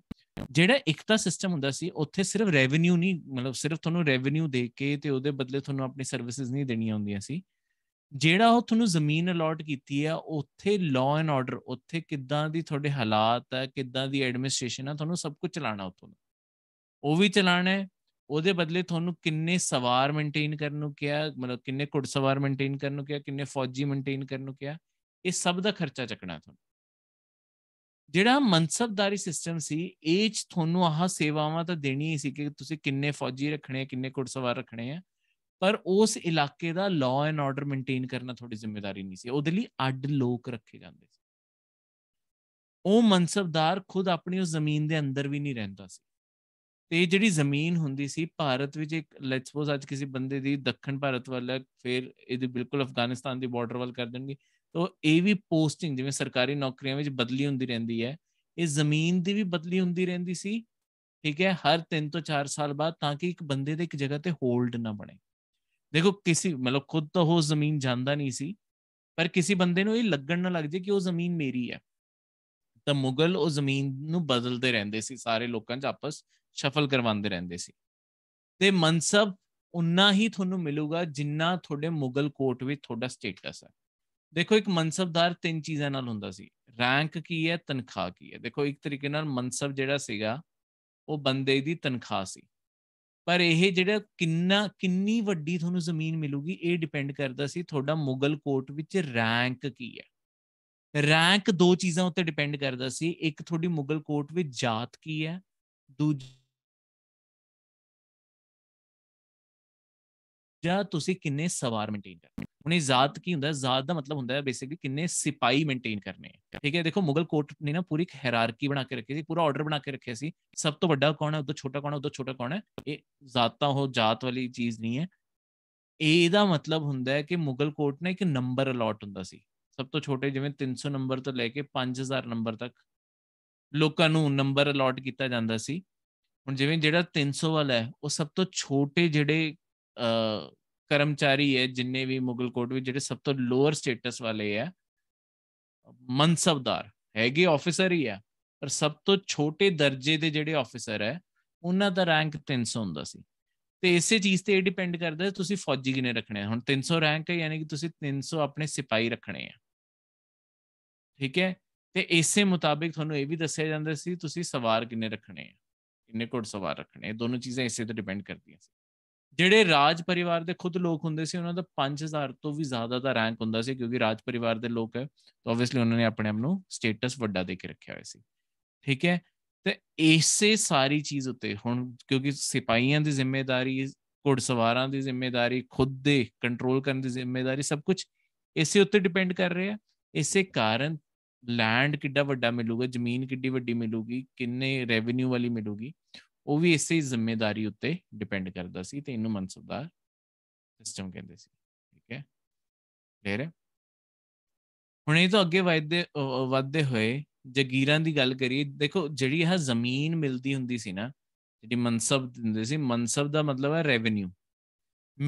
ਜਿਹੜਾ ਇਕਤਾ ਸਿਸਟਮ ਹੁੰਦਾ ਸੀ ਉੱਥੇ ਸਿਰਫ ਰੈਵਨਿਊ ਨਹੀਂ ਮਤਲਬ ਸਿਰਫ ਤੁਹਾਨੂੰ ਰੈਵਨਿਊ ਦੇ ਕੇ ਤੇ ਉਹਦੇ ਬਦਲੇ ਤੁਹਾਨੂੰ ਆਪਣੀ ਸਰਵਿਸਿਜ਼ ਨਹੀਂ ਦੇਣੀਆਂ ਹੁੰਦੀਆਂ ਸੀ ਜਿਹੜਾ ਉਹ ਤੁਹਾਨੂੰ ਜ਼ਮੀਨ ਅਲਾਟ ਕੀਤੀ ਆ ਉੱਥੇ ਲਾਅ ਐਂਡ ਆਰਡਰ ਉੱਥੇ ਕਿੱਦਾਂ ਦੀ ਤੁਹਾਡੇ ਹਾਲਾਤ ਆ ਕਿੱਦਾਂ ਦੀ ਐਡਮਿਨਿਸਟ੍ਰੇਸ਼ਨ ਆ ਤੁਹਾਨੂੰ ਸਭ ਕੁਝ ਚਲਾਣਾ ਉੱਥੋਂ ਉਹ ਵੀ ਚਲਾਣਾ ਹੈ ਉਹਦੇ ਬਦਲੇ ਤੁਹਾਨੂੰ ਕਿੰਨੇ ਸਵਾਰ ਮੇਨਟੇਨ ਕਰਨ ਨੂੰ ਕਿਹਾ ਮਤਲਬ ਕਿੰਨੇ ਸਵਾਰ ਮੇਨਟੇਨ ਕਰਨ ਨੂੰ ਕਿਹਾ ਕਿੰਨੇ ਫੌਜੀ ਮੇਨਟੇਨ ਕਰਨ ਨੂੰ ਕਿਹਾ ਇਹ ਸਭ ਦਾ ਖਰਚਾ ਚੱਕਣਾ ਤੁਹਾਨੂੰ ਜਿਹੜਾ ਮਨਸਬਦਾਰੀ ਸਿਸਟਮ ਸੀ ਇਹ ਤੁਹਾਨੂੰ ਆਹ ਸੇਵਾਵਾਂ ਤਾਂ ਦੇਣੀ ਹੀ ਸੀ ਕਿ ਤੁਸੀਂ ਕਿੰਨੇ ਫੌਜੀ ਰੱਖਣੇ ਕਿੰਨੇ ਸਵਾਰ ਰੱਖਣੇ ਆ ਪਰ ਉਸ ਇਲਾਕੇ ਦਾ ਲਾਅ ਐਂਡ ਆਰਡਰ ਮੇਨਟੇਨ ਕਰਨਾ ਤੁਹਾਡੀ ਜ਼ਿੰਮੇਵਾਰੀ ਨਹੀਂ ਸੀ ਉਹਦੇ ਲਈ ਅੱਡ ਲੋਕ ਰੱਖੇ ਜਾਂਦੇ ਸੀ ਉਹ ਮਨਸਬਦਾਰ ਖੁਦ ਆਪਣੀ ਉਸ ਜ਼ਮੀਨ ਦੇ ਅੰਦਰ ਵੀ ਨਹੀਂ ਰਹਿੰਦਾ ਸੀ ਤੇ ਜਿਹੜੀ ਜ਼ਮੀਨ ਹੁੰਦੀ ਸੀ ਭਾਰਤ ਵਿੱਚ ਇੱਕ ਲੈਟਸ ਸਪੋਜ਼ ਅੱਜ ਕਿਸੇ ਬੰਦੇ ਦੀ ਦੱਖਣ ਭਾਰਤ ਵੱਲ ਫਿਰ ਇਹਦੇ ਬਿਲਕੁਲ ਅਫਗਾਨਿਸਤਾਨ ਦੀ ਬਾਰਡਰ ਵੱਲ ਕਰ ਦੇਣਗੇ ਤਾਂ ਇਹ ਵੀ ਪੋਸਟਿੰਗ ਜਿਵੇਂ ਸਰਕਾਰੀ ਨੌਕਰੀਆਂ ਵਿੱਚ ਬਦਲੀ ਹੁੰਦੀ ਰਹਿੰਦੀ ਹੈ ਇਹ ਜ਼ਮੀਨ ਦੀ ਵੀ ਬਦਲੀ ਹੁੰਦੀ ਰਹਿੰਦੀ ਸੀ ਠੀਕ ਹੈ ਹਰ 3 ਤੋਂ 4 ਸਾਲ ਬਾਅਦ ਤਾਂ ਕਿ ਇੱਕ ਬੰਦੇ ਦੇ ਇੱਕ ਜਗ੍ਹਾ ਤੇ ਹੋਲਡ ਨਾ ਬਣੇ ਦੇਖੋ ਕਿਸੇ ਮਤਲਬ ਖੁਦ ਤਾਂ ਉਹ ਜ਼ਮੀਨ ਜਾਂਦਾ ਨਹੀਂ ਸੀ ਪਰ ਕਿਸੇ ਬੰਦੇ ਨੂੰ ਇਹ ਲੱਗਣ ਨਾ ਲੱਗ ਜੇ ਕਿ ਉਹ ਜ਼ਮੀਨ ਮੇਰੀ ਹੈ ਤਾਂ ਮੁਗਲ ਉਹ ਜ਼ਮੀਨ ਨੂੰ ਬਦਲਦੇ ਰਹਿੰਦੇ ਸੀ ਸਾਰੇ ਲੋਕਾਂ 'ਚ ਆਪਸ ਸ਼ਫਲ ਕਰਵਾਉਂਦੇ ਰਹਿੰਦੇ ਸੀ ਤੇ ਮਨਸਬ ਉਨਾ ਹੀ ਤੁਹਾਨੂੰ ਮਿਲੂਗਾ ਜਿੰਨਾ ਤੁਹਾਡੇ ਮੁਗਲ ਕੋਰਟ ਵਿੱਚ ਤੁਹਾਡਾ ਸਟੇਟਸ ਹੈ ਦੇਖੋ ਇੱਕ ਮਨਸਬਦਾਰ ਤਿੰਨ ਚੀਜ਼ਾਂ ਨਾਲ ਹੁੰਦਾ ਸੀ ਰੈਂਕ ਕੀ ਹੈ ਤਨਖਾਹ ਕੀ ਹੈ ਦੇਖੋ ਇੱਕ ਤਰੀਕੇ ਨਾਲ ਮਨਸਬ ਜਿਹੜਾ ਸੀਗਾ ਉਹ ਬੰਦੇ ਦੀ ਤਨਖਾਹ ਸੀ ਪਰ ਇਹ ਜਿਹੜਾ ਕਿੰਨਾ ਕਿੰਨੀ ਵੱਡੀ ਤੁਹਾਨੂੰ ਜ਼ਮੀਨ ਮਿਲੂਗੀ ਇਹ ਡਿਪੈਂਡ ਕਰਦਾ ਸੀ ਤੁਹਾਡਾ ਮੁਗਲ ਕੋਰਟ ਵਿੱਚ ਰੈਂਕ ਕੀ ਹੈ ਰੈਂਕ ਦੋ ਚੀਜ਼ਾਂ ਉੱਤੇ ਡਿਪੈਂਡ ਕਰਦਾ ਸੀ ਇੱਕ ਤੁਹਾਡੀ ਮੁਗਲ ਕੋਰਟ ਵਿੱਚ ਜਾਤ ਕੀ ਹੈ ਦੂਜੀ ਜਾਂ ਤੁਸੀਂ ਕਿੰਨੇ ਸਵਾਰ ਮੇਨਟੇਨ ਕਰ ਉਨੇ ਜ਼ਾਤ ਕੀ ਹੁੰਦਾ ਹੈ ਜ਼ਾਤ ਦਾ ਮਤਲਬ ਹੁੰਦਾ ਹੈ ਬੇਸਿਕਲੀ ਕਿੰਨੇ ਸਿਪਾਈ ਮੇਨਟੇਨ ਕਰਨੇ ਠੀਕ ਹੈ ਦੇਖੋ ਮੁਗਲ ਕੋਰਟ ਨੇ ਨਾ ਪੂਰੀ ਇੱਕ ਹਾਇਰਾਰਕੀ ਬਣਾ ਕੇ ਰੱਖੀ ਸੀ ਪੂਰਾ ਆਰਡਰ ਬਣਾ ਕੇ ਰੱਖਿਆ ਸੀ ਸਭ ਤੋਂ ਵੱਡਾ ਕੌਣ ਹੈ ਉਹ ਤੋਂ ਛੋਟਾ ਕੌਣ ਹੈ ਉਹ ਤੋਂ ਛੋਟਾ ਕੌਣ ਹੈ ਇਹ ਜ਼ਾਤਾਂ ਉਹ ਜਾਤ ਵਾਲੀ ਚੀਜ਼ ਨਹੀਂ ਹੈ ਇਹਦਾ ਮਤਲਬ ਹੁੰਦਾ ਹੈ ਕਿ ਮੁਗਲ ਕੋਰਟ ਨੇ ਇੱਕ ਨੰਬਰ ਅਲਾਟ ਹੁੰਦਾ ਸੀ ਸਭ ਤੋਂ ਛੋਟੇ ਜਿਵੇਂ 300 ਨੰਬਰ ਤੋਂ ਲੈ ਕੇ 5000 ਨੰਬਰ ਤੱਕ ਲੋਕਾਂ ਨੂੰ ਨੰਬਰ ਅਲਾਟ ਕੀਤਾ ਜਾਂਦਾ ਸੀ ਹੁਣ ਜਿਵੇਂ ਜਿਹੜਾ 300 ਵਾਲਾ ਹੈ ਉਹ ਸਭ ਤੋਂ ਛੋਟੇ ਜਿਹੜੇ ਕਰਮਚਾਰੀ ਹੈ ਜਿੰਨੇ ਵੀ ਮੁਗਲ ਕੋਟ ਵਿੱਚ ਜਿਹੜੇ ਸਭ ਤੋਂ ਲੋਅਰ ਸਟੇਟਸ ਵਾਲੇ ਆ ਮਨਸਬਦਾਰ ਹੈਗੇ ਆਫੀਸਰ ਹੀ ਆ ਪਰ ਸਭ ਤੋਂ ਛੋਟੇ ਦਰਜੇ ਦੇ ਜਿਹੜੇ ਆਫੀਸਰ ਹੈ ਉਹਨਾਂ ਦਾ ਰੈਂਕ 300 ਹੁੰਦਾ ਸੀ ਤੇ ਇਸੇ ਚੀਜ਼ ਤੇ ਡਿਪੈਂਡ ਕਰਦਾ ਤੁਸੀਂ ਫੌਜੀ ਕਿਨੇ ਰੱਖਣੇ ਹੁਣ 300 ਰੈਂਕ ਹੈ ਯਾਨੀ ਕਿ ਤੁਸੀਂ 300 ਆਪਣੇ ਸਿਪਾਹੀ ਰੱਖਣੇ ਆ ਠੀਕ ਹੈ ਤੇ ਇਸੇ ਮੁਤਾਬਿਕ ਤੁਹਾਨੂੰ ਇਹ ਵੀ ਦੱਸਿਆ ਜਾਂਦਾ ਸੀ ਤੁਸੀਂ ਸਵਾਰ ਕਿੰਨੇ ਰੱਖਣੇ ਆ ਕਿੰਨੇ ਘੋੜ ਸਵਾਰ ਰੱਖਣੇ ਇਹ ਦੋਨੋਂ ਚੀਜ਼ਾਂ ਇਸੇ ਤੇ ਡਿਪੈਂਡ ਕਰਦੀਆਂ ਸੀ ਜਿਹੜੇ ਰਾਜ ਪਰਿਵਾਰ ਦੇ ਖੁਦ ਲੋਕ ਹੁੰਦੇ ਸੀ ਉਹਨਾਂ ਦਾ 5000 ਤੋਂ ਵੀ ਜ਼ਿਆਦਾ ਦਾ ਰੈਂਕ ਹੁੰਦਾ ਸੀ ਕਿਉਂਕਿ ਰਾਜ ਪਰਿਵਾਰ ਦੇ ਲੋਕ ਹੈ ਤਾਂ ਆਬਵੀਅਸਲੀ ਉਹਨਾਂ ਨੇ ਆਪਣੇ ਆਪ ਨੂੰ ਸਟੇਟਸ ਵੱਡਾ ਦੇ ਕੇ ਰੱਖਿਆ ਹੋਇਆ ਸੀ ਠੀਕ ਹੈ ਤੇ ਇਸੇ ਸਾਰੀ ਚੀਜ਼ ਉੱਤੇ ਹੁਣ ਕਿਉਂਕਿ ਸਿਪਾਹੀਆਂ ਦੀ ਜ਼ਿੰਮੇਵਾਰੀ ਘੋੜਸਵਾਰਾਂ ਦੀ ਜ਼ਿੰਮੇਵਾਰੀ ਖੁਦ ਦੇ ਕੰਟਰੋਲ ਕਰਨ ਦੀ ਜ਼ਿੰਮੇਵਾਰੀ ਸਭ ਕੁਝ ਇਸੇ ਉੱਤੇ ਡਿਪੈਂਡ ਕਰ ਰਿਹਾ ਇਸੇ ਕਾਰਨ ਲੈਂਡ ਕਿੱਡਾ ਵੱਡਾ ਮਿਲੂਗਾ ਜ਼ਮੀਨ ਕਿੱਡੀ ਵੱਡੀ ਮਿਲੂਗੀ ਕਿੰਨੇ ਰੈਵਨਿਊ ਵਾਲੀ ਮਿਲੂਗੀ ਉਹ ਵੀ ਇਸੇ ਜ਼ਿੰਮੇਵਾਰੀ ਉੱਤੇ ਡਿਪੈਂਡ ਕਰਦਾ ਸੀ ਤੇ ਇਹਨੂੰ ਮਨਸਬ ਦਾ ਸਿਸਟਮ ਕਹਿੰਦੇ ਸੀ ਠੀਕ ਹੈ ਫਿਰ ਹੁਣ ਇਹ ਤੋਂ ਅੱਗੇ ਵਧਦੇ ਵਧਦੇ ਹੋਏ ਜਗੀਰਾਂ ਦੀ ਗੱਲ ਕਰੀਏ ਦੇਖੋ ਜਿਹੜੀ ਇਹ ਜ਼ਮੀਨ ਮਿਲਦੀ ਹੁੰਦੀ ਸੀ ਨਾ ਜਿਹੜੀ ਮਨਸਬ ਦਿੰਦੇ ਸੀ ਮਨਸਬ ਦਾ ਮਤਲਬ ਹੈ ਰੈਵਨਿਊ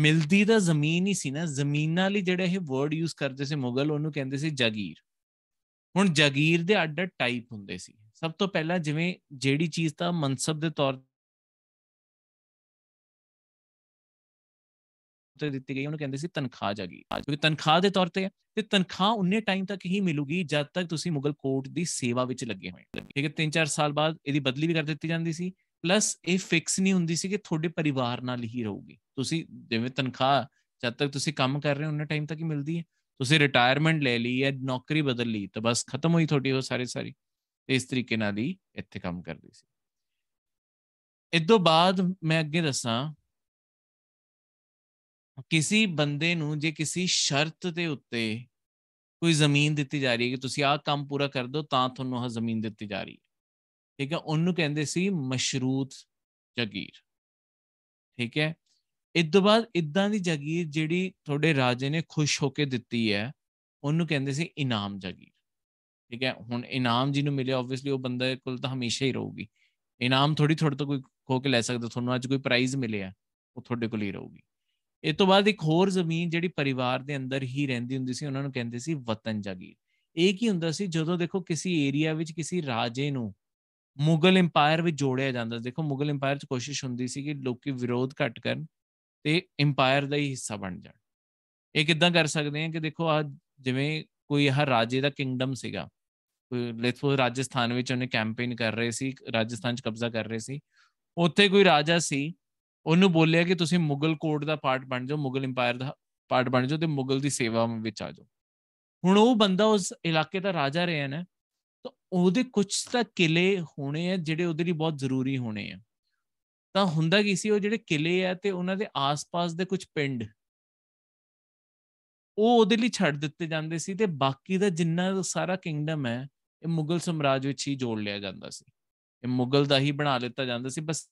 ਮਿਲਦੀ ਦਾ ਜ਼ਮੀਨ ਹੀ ਸੀ ਨਾ ਜ਼ਮੀਨਾਂ ਲਈ ਜਿਹੜੇ ਇਹ ਵਰਡ ਯੂਜ਼ ਕਰਦੇ ਸੀ ਮੁਗਲ ਉਹਨੂੰ ਕਹਿੰਦੇ ਸੀ ਜਗੀਰ ਹੁਣ ਜਗੀਰ ਦੇ ਅੱਡ ਟਾਈਪ ਹੁੰਦੇ ਸੀ ਸਭ ਤੋਂ ਪਹਿਲਾਂ ਜਿਵੇਂ ਜਿਹੜੀ ਚੀਜ਼ ਦਾ ਮਨਸਬ ਦੇ ਤੌਰ ਤੇ ਦਿੱਤੀ ਗਈ ਉਹਨੂੰ ਕਹਿੰਦੇ ਸੀ ਤਨਖਾਹ ਜਾਗੀ ਕਿਉਂਕਿ ਤਨਖਾਹ ਦੇ ਤੌਰ ਤੇ ਤੇ ਤਨਖਾਹ ਉਨੇ ਟਾਈਮ ਤੱਕ ਹੀ ਮਿਲੂਗੀ ਜਦ ਤੱਕ ਤੁਸੀਂ ਮੁਗਲ ਕੋਰਟ ਦੀ ਸੇਵਾ ਵਿੱਚ ਲੱਗੇ ਹੋਏ ਠੀਕ ਹੈ 3-4 ਸਾਲ ਬਾਅਦ ਇਹਦੀ ਬਦਲੀ ਵੀ ਕਰ ਦਿੱਤੀ ਜਾਂਦੀ ਸੀ ਪਲੱਸ ਇਹ ਫਿਕਸ ਨਹੀਂ ਹੁੰਦੀ ਸੀ ਕਿ ਤੁਹਾਡੇ ਪਰਿਵਾਰ ਨਾਲ ਹੀ ਰਹੋਗੇ ਤੁਸੀਂ ਜਿਵੇਂ ਤਨਖਾਹ ਜਦ ਤੱਕ ਤੁਸੀਂ ਕੰਮ ਕਰ ਰਹੇ ਹੋ ਉਨੇ ਟਾਈਮ ਤੱਕ ਹੀ ਮਿਲਦੀ ਹੈ ਤੁਸੀਂ ਰਿਟਾਇਰਮੈਂਟ ਲੈ ਲਈ ਹੈ ਨੌਕਰੀ ਬਦਲ ਲਈ ਤਾਂ ਬਸ ਖਤਮ ਹੋਈ ਤੁਹਾਡੀ ਉਹ ਸਾਰੇ ਸਾਰੇ ਤੇ ਇਸ ਤਰੀਕੇ ਨਾਲ ਹੀ ਇੱਥੇ ਕੰਮ ਕਰਦੀ ਸੀ ਇਸ ਤੋਂ ਬਾਅਦ ਮੈਂ ਅੱਗੇ ਦੱਸਾਂ ਕਿਸੇ ਬੰਦੇ ਨੂੰ ਜੇ ਕਿਸੇ ਸ਼ਰਤ ਦੇ ਉੱਤੇ ਕੋਈ ਜ਼ਮੀਨ ਦਿੱਤੀ ਜਾ ਰਹੀ ਹੈ ਕਿ ਤੁਸੀਂ ਆਹ ਕੰਮ ਪੂਰਾ ਕਰ ਦਿਓ ਤਾਂ ਤੁਹਾਨੂੰ ਆਹ ਜ਼ਮੀਨ ਦਿੱਤੀ ਜਾ ਰਹੀ ਹੈ ਠੀਕ ਹੈ ਉਹਨੂੰ ਕਹਿੰਦੇ ਸੀ ਮਸ਼ਰੂਤ ਜਗੀਰ ਠੀਕ ਹੈ ਇਸ ਤੋਂ ਬਾਅਦ ਇਦਾਂ ਦੀ ਜਗੀਰ ਜਿਹੜੀ ਤੁਹਾਡੇ ਰਾਜੇ ਨੇ ਖੁਸ਼ ਹੋ ਕੇ ਦਿੱਤੀ ਹੈ ਉਹਨੂੰ ਕਹਿੰਦੇ ਸੀ ਇਨਾਮ ਜਗੀਰ ਠੀਕ ਹੈ ਹੁਣ ਇਨਾਮ ਜਿਹਨੂੰ ਮਿਲਿਆ ਆਬਵੀਅਸਲੀ ਉਹ ਬੰਦੇ ਕੋਲ ਤਾਂ ਹਮੇਸ਼ਾ ਹੀ ਰਹੂਗੀ ਇਨਾਮ ਥੋੜੀ ਥੋੜੀ ਤੋਂ ਕੋਈ ਖੋ ਕੇ ਲੈ ਸਕਦਾ ਤੁਹਾਨੂੰ ਅੱਜ ਕੋਈ ਪ੍ਰਾਈਜ਼ ਮਿਲਿਆ ਉਹ ਤੁਹਾਡੇ ਕੋਲ ਹੀ ਰਹੂਗੀ ਇਸ ਤੋਂ ਬਾਅਦ ਇੱਕ ਹੋਰ ਜ਼ਮੀਨ ਜਿਹੜੀ ਪਰਿਵਾਰ ਦੇ ਅੰਦਰ ਹੀ ਰਹਿੰਦੀ ਹੁੰਦੀ ਸੀ ਉਹਨਾਂ ਨੂੰ ਕਹਿੰਦੇ ਸੀ ਵਤਨ ਜਾਗੀਰ ਇਹ ਕੀ ਹੁੰਦਾ ਸੀ ਜਦੋਂ ਦੇਖੋ ਕਿਸੇ ਏਰੀਆ ਵਿੱਚ ਕਿਸੇ ਰਾਜੇ ਨੂੰ ਮੁਗਲ ਐਮਪਾਇਰ ਵਿੱਚ ਜੋੜਿਆ ਜਾਂਦਾ ਦੇਖੋ ਮੁਗਲ ਐਮਪਾਇਰ 'ਚ ਕੋਸ਼ਿਸ਼ ਹੁੰਦੀ ਸੀ ਕਿ ਲੋਕੀ ਵਿਰੋਧ ਘਟ ਕਰਨ ਤੇ ਐਮਪਾਇਰ ਦਾ ਹੀ ਹਿੱਸਾ ਬਣ ਜਾਣ ਇਹ ਕਿਦਾਂ ਕਰ ਸਕਦੇ ਆ ਕਿ ਦੇਖੋ ਆ ਜਿਵੇਂ ਕੋਈ ਇਹ ਰਾਜੇ ਦਾ ਕਿੰਗਡਮ ਸੀਗਾ ਲੈਟਸ ਰਾਜਸਥਾਨ ਵਿੱਚ ਉਹਨੇ ਕੈਂਪੇਨ ਕਰ ਰਹੇ ਸੀ ਰਾਜਸਥਾਨ 'ਚ ਕਬਜ਼ਾ ਕਰ ਰਹੇ ਸੀ ਉੱਥੇ ਕੋਈ ਰਾਜਾ ਸੀ ਉਹਨੂੰ ਬੋਲਿਆ ਕਿ ਤੁਸੀਂ ਮੁਗਲ ਕੋਰਟ ਦਾ ਪਾਰਟ ਬਣ ਜਾਓ ਮੁਗਲ ਐਮਪਾਇਰ ਦਾ ਪਾਰਟ ਬਣ ਜਾਓ ਤੇ ਮੁਗਲ ਦੀ ਸੇਵਾ ਵਿੱਚ ਆ ਜਾਓ ਹੁਣ ਉਹ ਬੰਦਾ ਉਸ ਇਲਾਕੇ ਦਾ ਰਾਜਾ ਰਿਹਾ ਨਾ ਤਾਂ ਉਹਦੇ ਕੁਝ ਤਾਂ ਕਿਲੇ ਹੋਣੇ ਆ ਜਿਹੜੇ ਉਹਦੇ ਲਈ ਬਹੁਤ ਜ਼ਰੂਰੀ ਹੋਣੇ ਆ ਤਾਂ ਹੁੰਦਾ ਕੀ ਸੀ ਉਹ ਜਿਹੜੇ ਕਿਲੇ ਆ ਤੇ ਉਹਨਾਂ ਦੇ ਆਸ-ਪਾਸ ਦੇ ਕੁਝ ਪਿੰਡ ਉਹ ਉਹਦੇ ਲਈ ਛੱਡ ਦਿੱਤੇ ਜਾਂਦੇ ਸੀ ਤੇ ਬਾਕੀ ਦਾ ਜਿੰਨਾ ਸਾਰਾ ਕਿੰਗਡਮ ਹੈ ਇਹ ਮੁਗਲ ਸਾਮਰਾਜ ਵਿੱਚ ਹੀ ਜੋੜ ਲਿਆ ਜਾਂਦਾ ਸੀ ਇਹ ਮੁਗਲ ਦਾ ਹੀ ਬਣਾ ਲਿੱਤਾ ਜਾਂਦਾ ਸੀ ਬਸ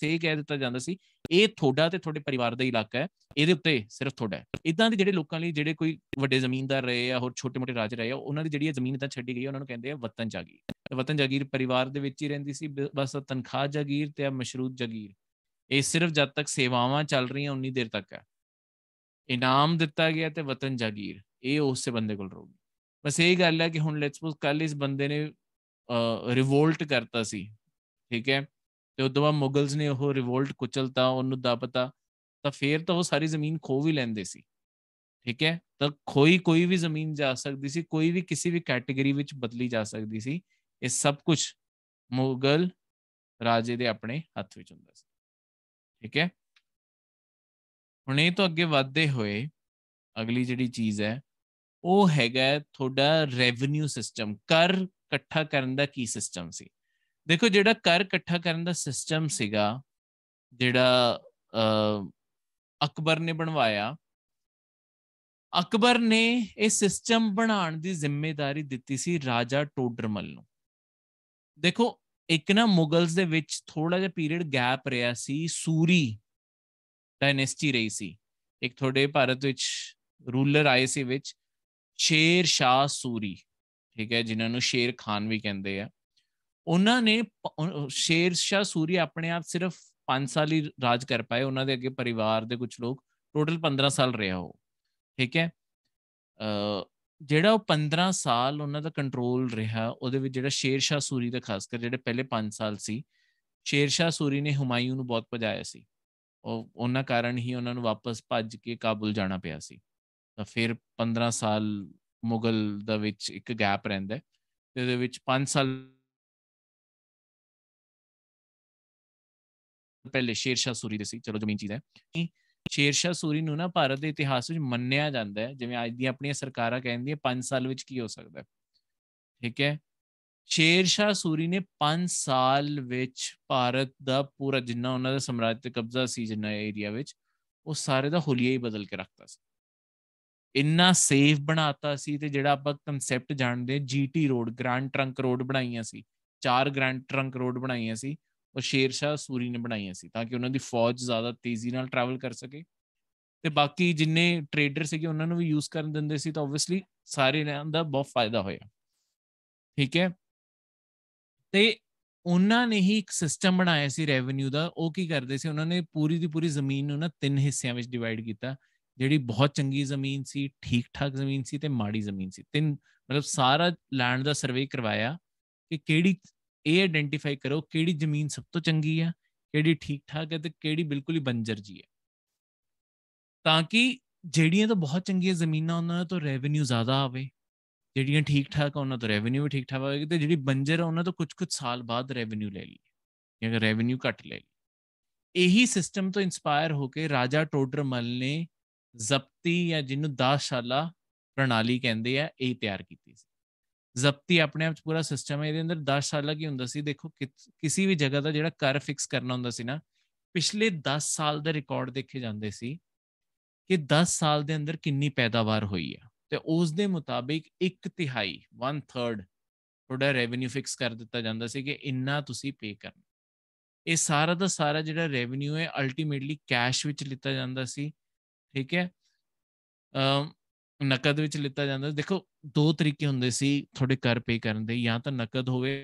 ਸੇ ਕਹਿ ਦਿੱਤਾ ਜਾਂਦਾ ਸੀ ਇਹ ਤੁਹਾਡਾ ਤੇ ਤੁਹਾਡੇ ਪਰਿਵਾਰ ਦਾ ਇਲਾਕਾ ਹੈ ਇਹਦੇ ਉੱਤੇ ਸਿਰਫ ਤੁਹਾਡਾ ਹੈ ਇਦਾਂ ਦੇ ਜਿਹੜੇ ਲੋਕਾਂ ਲਈ ਜਿਹੜੇ ਕੋਈ ਵੱਡੇ ਜ਼ਮੀਂਦਾਰ ਰਹੇ ਆ ਹੋਰ ਛੋਟੇ-ਮੋਟੇ ਰਾਜ ਰਹੇ ਆ ਉਹਨਾਂ ਦੀ ਜਿਹੜੀ ਇਹ ਜ਼ਮੀਨ ਤਾਂ ਛੱਡੀ ਗਈ ਉਹਨਾਂ ਨੂੰ ਕਹਿੰਦੇ ਆ ਵਤਨ ਜਾਗੀਰ ਵਤਨ ਜਾਗੀਰ ਪਰਿਵਾਰ ਦੇ ਵਿੱਚ ਹੀ ਰਹਿੰਦੀ ਸੀ ਬਸ ਤਨਖਾਹ ਜਾਗੀਰ ਤੇ ਆ ਮਸ਼ਰੂਤ ਜਾਗੀਰ ਇਹ ਸਿਰਫ ਜਦ ਤੱਕ ਸੇਵਾਵਾਂ ਚੱਲ ਰਹੀਆਂ ਉਨੀ ਦੇਰ ਤੱਕ ਹੈ ਇਨਾਮ ਦਿੱਤਾ ਗਿਆ ਤੇ ਵਤਨ ਜਾਗੀਰ ਇਹ ਉਸੇ ਬੰਦੇ ਕੋਲ ਰਹੂਗੀ ਬਸ ਇਹ ਗੱਲ ਹੈ ਕਿ ਹੁਣ ਲੈਟਸ ਸਪੋਜ਼ ਕੱਲ ਇਸ ਬੰਦੇ ਨੇ ਰਿਵੋਲਟ ਕਰਤਾ ਸੀ ਠੀਕ ਹੈ ਤੇ ਉਦੋਂ ਬਾਅਦ ਮੁਗਲਸ ਨੇ ਉਹ ਰਿਵੋਲਟ ਕੁਚਲਤਾ ਉਹਨੂੰ ਦਬਤਾ ਤਾਂ ਫੇਰ ਤਾਂ ਉਹ ਸਾਰੀ ਜ਼ਮੀਨ ਖੋ ਵੀ ਲੈਂਦੇ ਸੀ ਠੀਕ ਹੈ ਤਾਂ ਕੋਈ ਕੋਈ ਵੀ ਜ਼ਮੀਨ ਜਾ ਸਕਦੀ ਸੀ ਕੋਈ ਵੀ ਕਿਸੇ ਵੀ ਕੈਟਾਗਰੀ ਵਿੱਚ ਬਦਲੀ ਜਾ ਸਕਦੀ ਸੀ ਇਹ ਸਭ ਕੁਝ ਮੁਗਲ ਰਾਜੇ ਦੇ ਆਪਣੇ ਹੱਥ ਵਿੱਚ ਹੁੰਦਾ ਸੀ ਠੀਕ ਹੈ ਹੁਣ ਇਹ ਤੋਂ ਅੱਗੇ ਵਧਦੇ ਹੋਏ ਅਗਲੀ ਜਿਹੜੀ ਚੀਜ਼ ਹੈ ਉਹ ਹੈਗਾ ਤੁਹਾਡਾ ਰੈਵਨਿਊ ਸਿਸਟਮ ਕਰ ਇਕੱਠਾ ਕਰਨ ਦਾ ਕੀ ਸਿਸਟਮ ਸੀ ਦੇਖੋ ਜਿਹੜਾ ਕਰ ਇਕੱਠਾ ਕਰਨ ਦਾ ਸਿਸਟਮ ਸੀਗਾ ਜਿਹੜਾ ਅਕਬਰ ਨੇ ਬਣਵਾਇਆ ਅਕਬਰ ਨੇ ਇਹ ਸਿਸਟਮ ਬਣਾਉਣ ਦੀ ਜ਼ਿੰਮੇਵਾਰੀ ਦਿੱਤੀ ਸੀ ਰਾਜਾ ਟੋਡਰਮਲ ਨੂੰ ਦੇਖੋ ਇੱਕ ਨਾ ਮੁਗਲਸ ਦੇ ਵਿੱਚ ਥੋੜਾ ਜਿਹਾ ਪੀਰੀਅਡ ਗੈਪ ਰਿਹਾ ਸੀ ਸੂਰੀ ਡਾਇਨੈਸਟੀ ਰਹੀ ਸੀ ਇੱਕ ਤੁਹਾਡੇ ਭਾਰਤ ਵਿੱਚ ਰੂਲਰ ਆਏ ਸੀ ਵਿੱਚ ਸ਼ੇਰ ਸ਼ਾਹ ਸੂਰੀ ਠੀਕ ਹੈ ਜਿਨ੍ਹਾਂ ਨੂੰ ਸ਼ੇਰ ਖਾਨ ਵੀ ਕਹਿੰਦੇ ਆ ਉਹਨਾਂ ਨੇ ਸ਼ੇਰ ਸ਼ਾਹ ਸੂਰੀ ਆਪਣੇ ਆਪ ਸਿਰਫ 5 ਸਾਲ ਹੀ ਰਾਜ ਕਰ ਪਾਏ ਉਹਨਾਂ ਦੇ ਅੱਗੇ ਪਰਿਵਾਰ ਦੇ ਕੁਝ ਲੋਕ ਟੋਟਲ 15 ਸਾਲ ਰਿਹਾ ਉਹ ਠੀਕ ਹੈ ਜਿਹੜਾ ਉਹ 15 ਸਾਲ ਉਹਨਾਂ ਦਾ ਕੰਟਰੋਲ ਰਿਹਾ ਉਹਦੇ ਵਿੱਚ ਜਿਹੜਾ ਸ਼ੇਰ ਸ਼ਾਹ ਸੂਰੀ ਦਾ ਖਾਸ ਕਰ ਜਿਹੜੇ ਪਹਿਲੇ 5 ਸਾਲ ਸੀ ਸ਼ੇਰ ਸ਼ਾਹ ਸੂਰੀ ਨੇ ਹਮਾਇਉ ਨੂੰ ਬਹੁਤ ਭਜਾਇਆ ਸੀ ਉਹ ਉਹਨਾਂ ਕਾਰਨ ਹੀ ਉਹਨਾਂ ਨੂੰ ਵਾਪਸ ਭੱਜ ਕੇ ਕਾਬੁਲ ਜਾਣਾ ਪਿਆ ਸੀ ਤਾਂ ਫਿਰ 15 ਸਾਲ ਮੁਗਲ ਦਾ ਵਿੱਚ ਇੱਕ ਗੈਪ ਰਹਿੰਦਾ ਤੇ ਉਹਦੇ ਵਿੱਚ 5 ਸਾਲ ਪਹਿਲੇ ਸ਼ੇਰ ਸ਼ਾ ਸੂਰੀ ਦੇ ਸੀ ਚਲੋ ਜ਼ਮੀਨ ਚੀਜ਼ ਹੈ ਸ਼ੇਰ ਸ਼ਾ ਸੂਰੀ ਨੂੰ ਨਾ ਭਾਰਤ ਦੇ ਇਤਿਹਾਸ ਵਿੱਚ ਮੰਨਿਆ ਜਾਂਦਾ ਹੈ ਜਿਵੇਂ ਅੱਜ ਦੀਆਂ ਆਪਣੀਆਂ ਸਰਕਾਰਾਂ ਕਹਿੰਦੀਆਂ 5 ਸਾਲ ਵਿੱਚ ਕੀ ਹੋ ਸਕਦਾ ਠੀਕ ਹੈ ਸ਼ੇਰ ਸ਼ਾਹ ਸੂਰੀ ਨੇ 5 ਸਾਲ ਵਿੱਚ ਭਾਰਤ ਦਾ ਪੂਰਾ ਜਿੰਨਾ ਉਹਨਾਂ ਦਾ ਸਮਰਾਜ ਤੇ ਕਬਜ਼ਾ ਸੀ ਜਿੰਨਾ ਏਰੀਆ ਵਿੱਚ ਉਹ ਸਾਰੇ ਦਾ ਹੁਲੀਆ ਹੀ ਬਦਲ ਕੇ ਰੱਖਤਾ ਸੀ ਇੰਨਾ ਸੇਫ ਬਣਾਤਾ ਸੀ ਤੇ ਜਿਹੜਾ ਆਪਾਂ ਕਨਸੈਪਟ ਜਾਣਦੇ GT road grand trunk road ਬਣਾਈਆਂ ਸੀ ਚਾਰ ਗ੍ਰੈਂਡ ਟਰੰਕ ਰੋਡ ਬਣਾਈਆਂ ਸੀ ਉਹ ਸ਼ੇਰ ਸ਼ਾਹ ਸੂਰੀ ਨੇ ਬਣਾਈਆਂ ਸੀ ਤਾਂ ਕਿ ਉਹਨਾਂ ਦੀ ਫੌਜ ਜ਼ਿਆਦਾ ਤੇਜ਼ੀ ਨਾਲ ਟਰੈਵਲ ਕਰ ਸਕੇ ਤੇ ਬਾਕੀ ਜਿੰਨੇ ਟ੍ਰੇਡਰ ਸੀਗੇ ਉਹਨਾਂ ਨੂੰ ਵੀ ਯੂਜ਼ ਕਰਨ ਦਿੰਦੇ ਸੀ ਤਾਂ ਆਬਵੀਅਸਲੀ ਸਾਰੇ ਨੇ ਦਾ ਬਹੁਤ ਫਾਇਦਾ ਹੋਇਆ ਠੀਕ ਹੈ ਤੇ ਉਹਨਾਂ ਨੇ ਹੀ ਇੱਕ ਸਿਸਟਮ ਬਣਾਇਆ ਸੀ ਰੈਵਨਿਊ ਦਾ ਉਹ ਕੀ ਕਰਦੇ ਸੀ ਉਹਨਾਂ ਨੇ ਪੂਰੀ ਦੀ ਪੂਰੀ ਜ਼ਮੀਨ ਨੂੰ ਨਾ ਤਿੰਨ ਹਿੱਸਿਆਂ ਵਿੱਚ ਡਿਵਾਈਡ ਕੀਤਾ ਜਿਹੜੀ ਬਹੁਤ ਚੰਗੀ ਜ਼ਮੀਨ ਸੀ ਠੀਕ ਠਾਕ ਜ਼ਮੀਨ ਸੀ ਤੇ ਮਾੜੀ ਜ਼ਮੀਨ ਸੀ ਤਿੰਨ ਮਤਲਬ ਸਾਰਾ ਲੈਂਡ ਦਾ ਸਰਵੇ ਕਰਵਾਇਆ ਕਿ ਕਿਹੜੀ ਇਹ ਆਇਡੈਂਟੀਫਾਈ ਕਰੋ ਕਿਹੜੀ ਜ਼ਮੀਨ ਸਭ ਤੋਂ ਚੰਗੀ ਆ ਕਿਹੜੀ ਠੀਕ ਠਾਕ ਹੈ ਤੇ ਕਿਹੜੀ ਬਿਲਕੁਲ ਹੀ ਬੰਜਰ ਜੀ ਹੈ ਤਾਂ ਕਿ ਜਿਹੜੀਆਂ ਤਾਂ ਬਹੁਤ ਚੰਗੀਆਂ ਜ਼ਮੀਨਾਂ ਉਹਨਾਂ ਤਾਂ ਰੈਵਨਿਊ ਜ਼ਿਆਦਾ ਆਵੇ ਜਿਹੜੀਆਂ ਠੀਕ ਠਾਕ ਉਹਨਾਂ ਤੋਂ ਰੈਵਨਿਊ ਵੀ ਠੀਕ ਠਾਕ ਹੋਏਗੀ ਤੇ ਜਿਹੜੀ ਬੰਜਰ ਆ ਉਹਨਾਂ ਤੋਂ ਕੁਝ-ਕੁਝ ਸਾਲ ਬਾਅਦ ਰੈਵਨਿਊ ਲੈ ਲਈ ਜਾਂ ਰੈਵਨਿਊ ਘਟ ਲੈ ਲਈ ਇਹੀ ਸਿਸਟਮ ਤੋਂ ਇਨਸਪਾਇਰ ਹੋ ਕੇ ਰਾਜਾ ਟੋਡਰਮਲ ਨੇ ਜ਼ਬਤੀ ਜਾਂ ਜਿਹਨੂੰ ਦਾਸ਼ਾਲਾ ਪ੍ਰਣਾਲੀ ਕਹਿੰਦੇ ਆ ਇਹ ਤਿਆਰ ਕੀਤੀ ਸੀ ਜ਼ਬਤੀ ਆਪਣੇ ਆਪ ਚ ਪੂਰਾ ਸਿਸਟਮ ਹੈ ਇਹਦੇ ਅੰਦਰ 10 ਕੀ ਹੁੰਦਾ ਸੀ ਦੇਖੋ ਕਿਸੇ ਵੀ ਜਗ੍ਹਾ ਦਾ ਜਿਹੜਾ ਕਰ ਫਿਕਸ ਕਰਨਾ ਹੁੰਦਾ ਸੀ ਨਾ ਪਿਛਲੇ 10 ਸਾਲ ਦਾ ਰਿਕਾਰਡ ਦੇਖੇ ਜਾਂਦੇ ਸੀ ਕਿ 10 ਸਾਲ ਦੇ ਅੰਦਰ ਕਿੰਨੀ ਪੈਦਾਵਾਰ ਹੋਈ ਆ ਤੇ ਉਸ ਦੇ ਮੁਤਾਬਿਕ 1 ਤਿਹਾਈ 1/3 ਤੁਹਾਡਾ ਰੈਵਨਿਊ ਫਿਕਸ ਕਰ ਦਿੱਤਾ ਜਾਂਦਾ ਸੀ ਕਿ ਇੰਨਾ ਤੁਸੀਂ ਪੇ ਕਰਨਾ ਇਹ ਸਾਰਾ ਦਾ ਸਾਰਾ ਜਿਹੜਾ ਰੈਵਨਿਊ ਹੈ ਅਲਟੀਮੇਟਲੀ ਕੈਸ਼ ਵਿੱਚ ਲਿੱਤਾ ਜਾਂਦਾ ਸੀ ਠੀਕ ਹੈ ਅ ਨਕਦ ਵਿੱਚ ਲਿੱਤਾ ਜਾਂਦਾ ਦੇਖੋ ਦੋ ਤਰੀਕੇ ਹੁੰਦੇ ਸੀ ਤੁਹਾਡੇ ਕਰ ਪੇ ਕਰਨ ਦੇ ਜਾਂ ਤਾਂ ਨਕਦ ਹੋਵੇ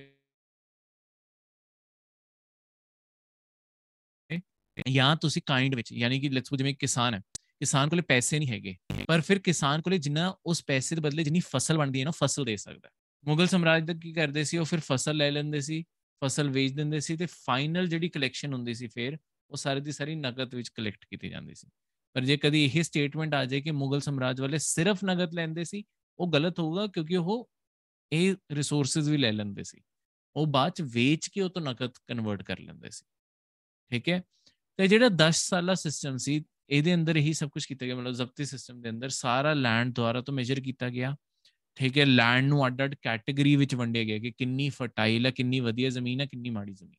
ਜਾਂ ਤੁਸੀਂ ਕਾਈਂਡ ਵਿੱਚ ਯਾਨੀ ਕਿ ਲੈਟਸ ਜਿਵੇਂ ਕਿਸਾਨ ਹੈ ਕਿਸਾਨ ਕੋਲੇ ਪੈਸੇ ਨਹੀਂ ਹੈਗੇ ਪਰ ਫਿਰ ਕਿਸਾਨ ਕੋਲੇ ਜਿੰਨਾ ਉਸ ਪੈਸੇ ਦੇ ਬਦਲੇ ਜਿੰਨੀ ਫਸਲ ਬਣਦੀ ਹੈ ਨਾ ਫਸਲ ਦੇ ਸਕਦਾ ਮੁਗਲ ਸਮਰਾਜ ਦਾ ਕੀ ਕਰਦੇ ਸੀ ਉਹ ਫਿਰ ਫਸਲ ਲੈ ਲੈਂਦੇ ਸੀ ਫਸਲ ਵੇਚ ਦਿੰਦੇ ਸੀ ਤੇ ਫਾਈਨਲ ਜਿਹੜੀ ਕਲੈਕਸ਼ਨ ਹੁੰਦੀ ਸੀ ਫਿਰ ਉਹ ਸਾਰੇ ਦੀ ਸਾਰੀ ਨਗਦ ਵਿੱਚ ਕਲੈਕਟ ਕੀਤੀ ਜਾਂਦੀ ਸੀ ਪਰ ਜੇ ਕਦੀ ਇਹ ਸਟੇਟਮੈਂਟ ਆ ਜਾਏ ਕਿ ਮੁਗਲ ਸਮਰਾਜ ਵਾਲੇ ਸਿਰਫ ਨਗਦ ਲੈਂਦੇ ਸੀ ਉਹ ਗਲਤ ਹੋਊਗਾ ਕਿਉਂਕਿ ਉਹ ਇਹ ਰਿਸੋਰਸਸ ਵੀ ਲੈ ਲੈਂਦੇ ਸੀ ਉਹ ਬਾਅਦ ਚ ਵੇਚ ਕੇ ਉਹ ਤੋਂ ਨਗਦ ਕਨਵਰਟ ਕਰ ਲੈਂਦੇ ਸੀ ਠੀਕ ਹੈ ਤੇ ਜਿਹੜਾ 10 ਸਾਲਾ ਸਿਸਟਮ ਸੀ ਇਹਦੇ ਅੰਦਰ ਹੀ ਸਭ ਕੁਝ ਕੀਤਾ ਗਿਆ ਮਤਲਬ ਜ਼ਬਤੀ ਸਿਸਟਮ ਦੇ ਅੰਦਰ ਸਾਰਾ ਲੈਂਡ ਦੁਆਰਾ ਤੋਂ ਮੇਜਰ ਕੀਤਾ ਗਿਆ ਠੀਕ ਹੈ ਲੈਂਡ ਨੂੰ ਅੱਡ-ਅੱਡ ਕੈਟਾਗਰੀ ਵਿੱਚ ਵੰਡਿਆ ਗਿਆ ਕਿ ਕਿੰਨੀ ਫਰਟਾਈਲ ਹੈ ਕਿੰਨੀ ਵਧੀਆ ਜ਼ਮੀਨ ਹੈ ਕਿੰਨੀ ਮਾੜੀ ਜ਼ਮੀਨ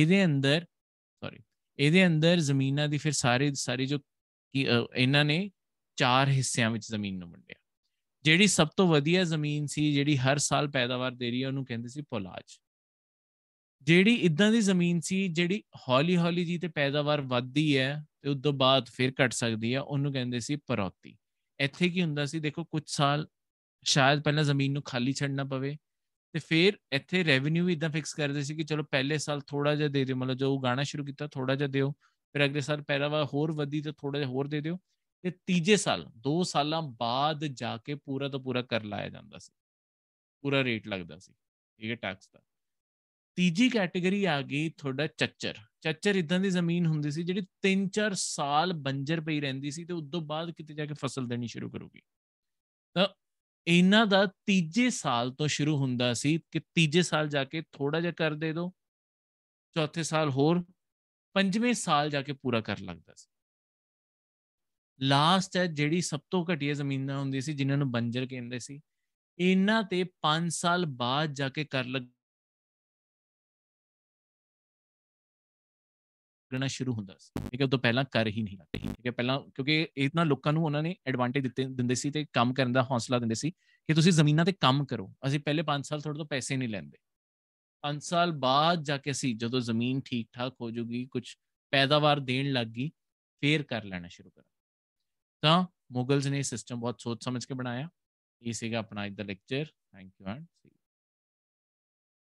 ਇਹਦੇ ਅੰਦਰ ਸੌਰੀ ਇਹਦੇ ਅੰਦਰ ਜ਼ਮੀਨਾਂ ਦੀ ਫਿਰ ਸਾਰੇ ਸਾਰੇ ਜੋ ਇਹਨਾਂ ਨੇ ਚਾਰ ਹਿੱਸਿਆਂ ਵਿੱਚ ਜ਼ਮੀਨ ਨੂੰ ਵੰਡਿਆ ਜਿਹੜੀ ਸਭ ਤੋਂ ਵਧੀਆ ਜ਼ਮੀਨ ਸੀ ਜਿਹੜੀ ਹਰ ਸਾਲ ਪੈਦਾਵਾਰ ਦੇ ਰਹੀ ਹੈ ਉਹਨੂੰ ਕਹਿੰਦੇ ਸੀ ਪੋਲਾਜ ਜਿਹੜੀ ਇਦਾਂ ਦੀ ਜ਼ਮੀਨ ਸੀ ਜਿਹੜੀ ਹੌਲੀ ਹੌਲੀ ਜੀ ਤੇ ਪੈਦਾਵਾਰ ਵੱਧਦੀ ਹੈ ਤੇ ਉਸ ਤੋਂ ਬਾਅਦ ਫਿਰ ਘਟ ਸਕਦੀ ਹੈ ਉਹਨੂੰ ਕਹਿੰਦੇ ਸੀ ਪਰੌਤੀ ਇੱਥੇ ਕੀ ਹੁੰਦਾ ਸੀ ਦੇਖੋ ਕੁਝ ਸਾਲ ਸ਼ਾਇਦ ਪਹਿਲਾਂ ਜ਼ਮੀਨ ਨੂੰ ਖਾਲੀ ਛੱਡਣਾ ਪਵੇ ਤੇ ਫਿਰ ਇੱਥੇ ਰੈਵਨਿਊ ਵੀ ਇਦਾਂ ਫਿਕਸ ਕਰਦੇ ਸੀ ਕਿ ਚਲੋ ਪਹਿਲੇ ਸਾਲ ਥੋੜਾ ਜਿਹਾ ਦੇ ਦਿਓ ਮਤਲਬ ਜੋ ਉਗਾਣਾ ਸ਼ੁਰੂ ਕੀਤਾ ਥੋੜਾ ਜਿਹਾ ਦਿਓ ਫਿਰ ਅਗਲੇ ਸਾਲ ਪੈਦਾਵਾਰ ਹੋਰ ਵਧੀ ਤਾਂ ਥੋੜਾ ਜਿਹਾ ਹੋਰ ਦੇ ਦਿਓ ਤੇ ਤੀਜੇ ਸਾਲ 2 ਸਾਲਾਂ ਬਾਅਦ ਜਾ ਕੇ ਪੂਰਾ ਤਾਂ ਪੂਰਾ ਕਰ ਲਾਇਆ ਜਾਂਦਾ ਸੀ ਪੂਰਾ ਰੇਟ ਲੱਗਦਾ ਸੀ ਠੀਕ ਹੈ ਟੈਕਸ ਦਾ ਤੀਜੀ ਕੈਟਾਗਰੀ ਆ ਗਈ ਤੁਹਾਡਾ ਚੱਚਰ ਚੱਚਰ ਇਦਾਂ ਦੀ ਜ਼ਮੀਨ ਹੁੰਦੀ ਸੀ ਜਿਹੜੀ 3-4 ਸਾਲ ਬੰਜਰ ਪਈ ਰਹਿੰਦੀ ਸੀ ਤੇ ਉਸ ਤੋਂ ਬਾਅਦ ਕਿਤੇ ਜਾ ਕੇ ਫਸਲ ਦੇਣੀ ਸ਼ੁਰੂ ਕਰੂਗੀ ਤਾਂ ਇਹਨਾਂ ਦਾ ਤੀਜੇ ਸਾਲ ਤੋਂ ਸ਼ੁਰੂ ਹੁੰਦਾ ਸੀ ਕਿ ਤੀਜੇ ਸਾਲ ਜਾ ਕੇ ਥੋੜਾ ਜਿਹਾ ਕਰ ਦੇ ਦੋ ਚੌਥੇ ਸਾਲ ਹੋਰ ਪੰਜਵੇਂ ਸਾਲ ਜਾ ਕੇ ਪੂਰਾ ਕਰ ਲੱਗਦਾ ਸੀ ਲਾਸਟ ਹੈ ਜਿਹੜੀ ਸਭ ਤੋਂ ਘਟੀਆ ਜ਼ਮੀਨਾਂ ਹੁੰਦੀ ਸੀ ਜਿਨ੍ਹਾਂ ਨੂੰ ਬੰਜਰ ਕਹਿੰਦੇ ਸੀ ਇਹਨਾਂ ਤੇ 5 ਸਾਲ ਬਾਅਦ ਜਾ ਕੇ ਕਰ ਲੱਗ ਨਿਕਲਣਾ ਸ਼ੁਰੂ ਹੁੰਦਾ ਸੀ ਠੀਕ ਹੈ ਤੋਂ ਪਹਿਲਾਂ ਕਰ ਹੀ ਨਹੀਂ ਲੱਗਦੇ ਠੀਕ ਹੈ ਪਹਿਲਾਂ ਕਿਉਂਕਿ ਇਤਨਾ ਲੋਕਾਂ ਨੂੰ ਉਹਨਾਂ ਨੇ ਐਡਵਾਂਟੇਜ ਦਿੱਤੇ ਦਿੰਦੇ ਸੀ ਤੇ ਕੰਮ ਕਰਨ ਦਾ ਹੌਸਲਾ ਦਿੰਦੇ ਸੀ ਕਿ ਤੁਸੀਂ ਜ਼ਮੀਨਾਂ ਤੇ ਕੰਮ ਕਰੋ ਅਸੀਂ ਪਹਿਲੇ 5 ਸਾਲ ਤੁਹਾਡੇ ਤੋਂ ਪੈਸੇ ਨਹੀਂ ਲੈਂਦੇ 5 ਸਾਲ ਬਾਅਦ ਜਾ ਕੇ ਅਸੀਂ ਜਦੋਂ ਜ਼ਮੀਨ ਠੀਕ ਠਾਕ ਹੋ ਜੂਗੀ ਕੁਝ ਪੈਦਾਵਾਰ ਦੇਣ ਲੱਗ ਗਈ ਫੇਰ ਕਰ ਲੈਣਾ ਸ਼ੁਰੂ ਕਰਾਂ ਤਾਂ ਮੁਗਲਸ ਨੇ ਸਿਸਟਮ ਬਹੁਤ ਸੋਚ ਸਮਝ ਕੇ ਬਣਾਇਆ ਇਹ ਸੀਗਾ ਆਪਣਾ ਅੱਜ ਦਾ lecture thank you and C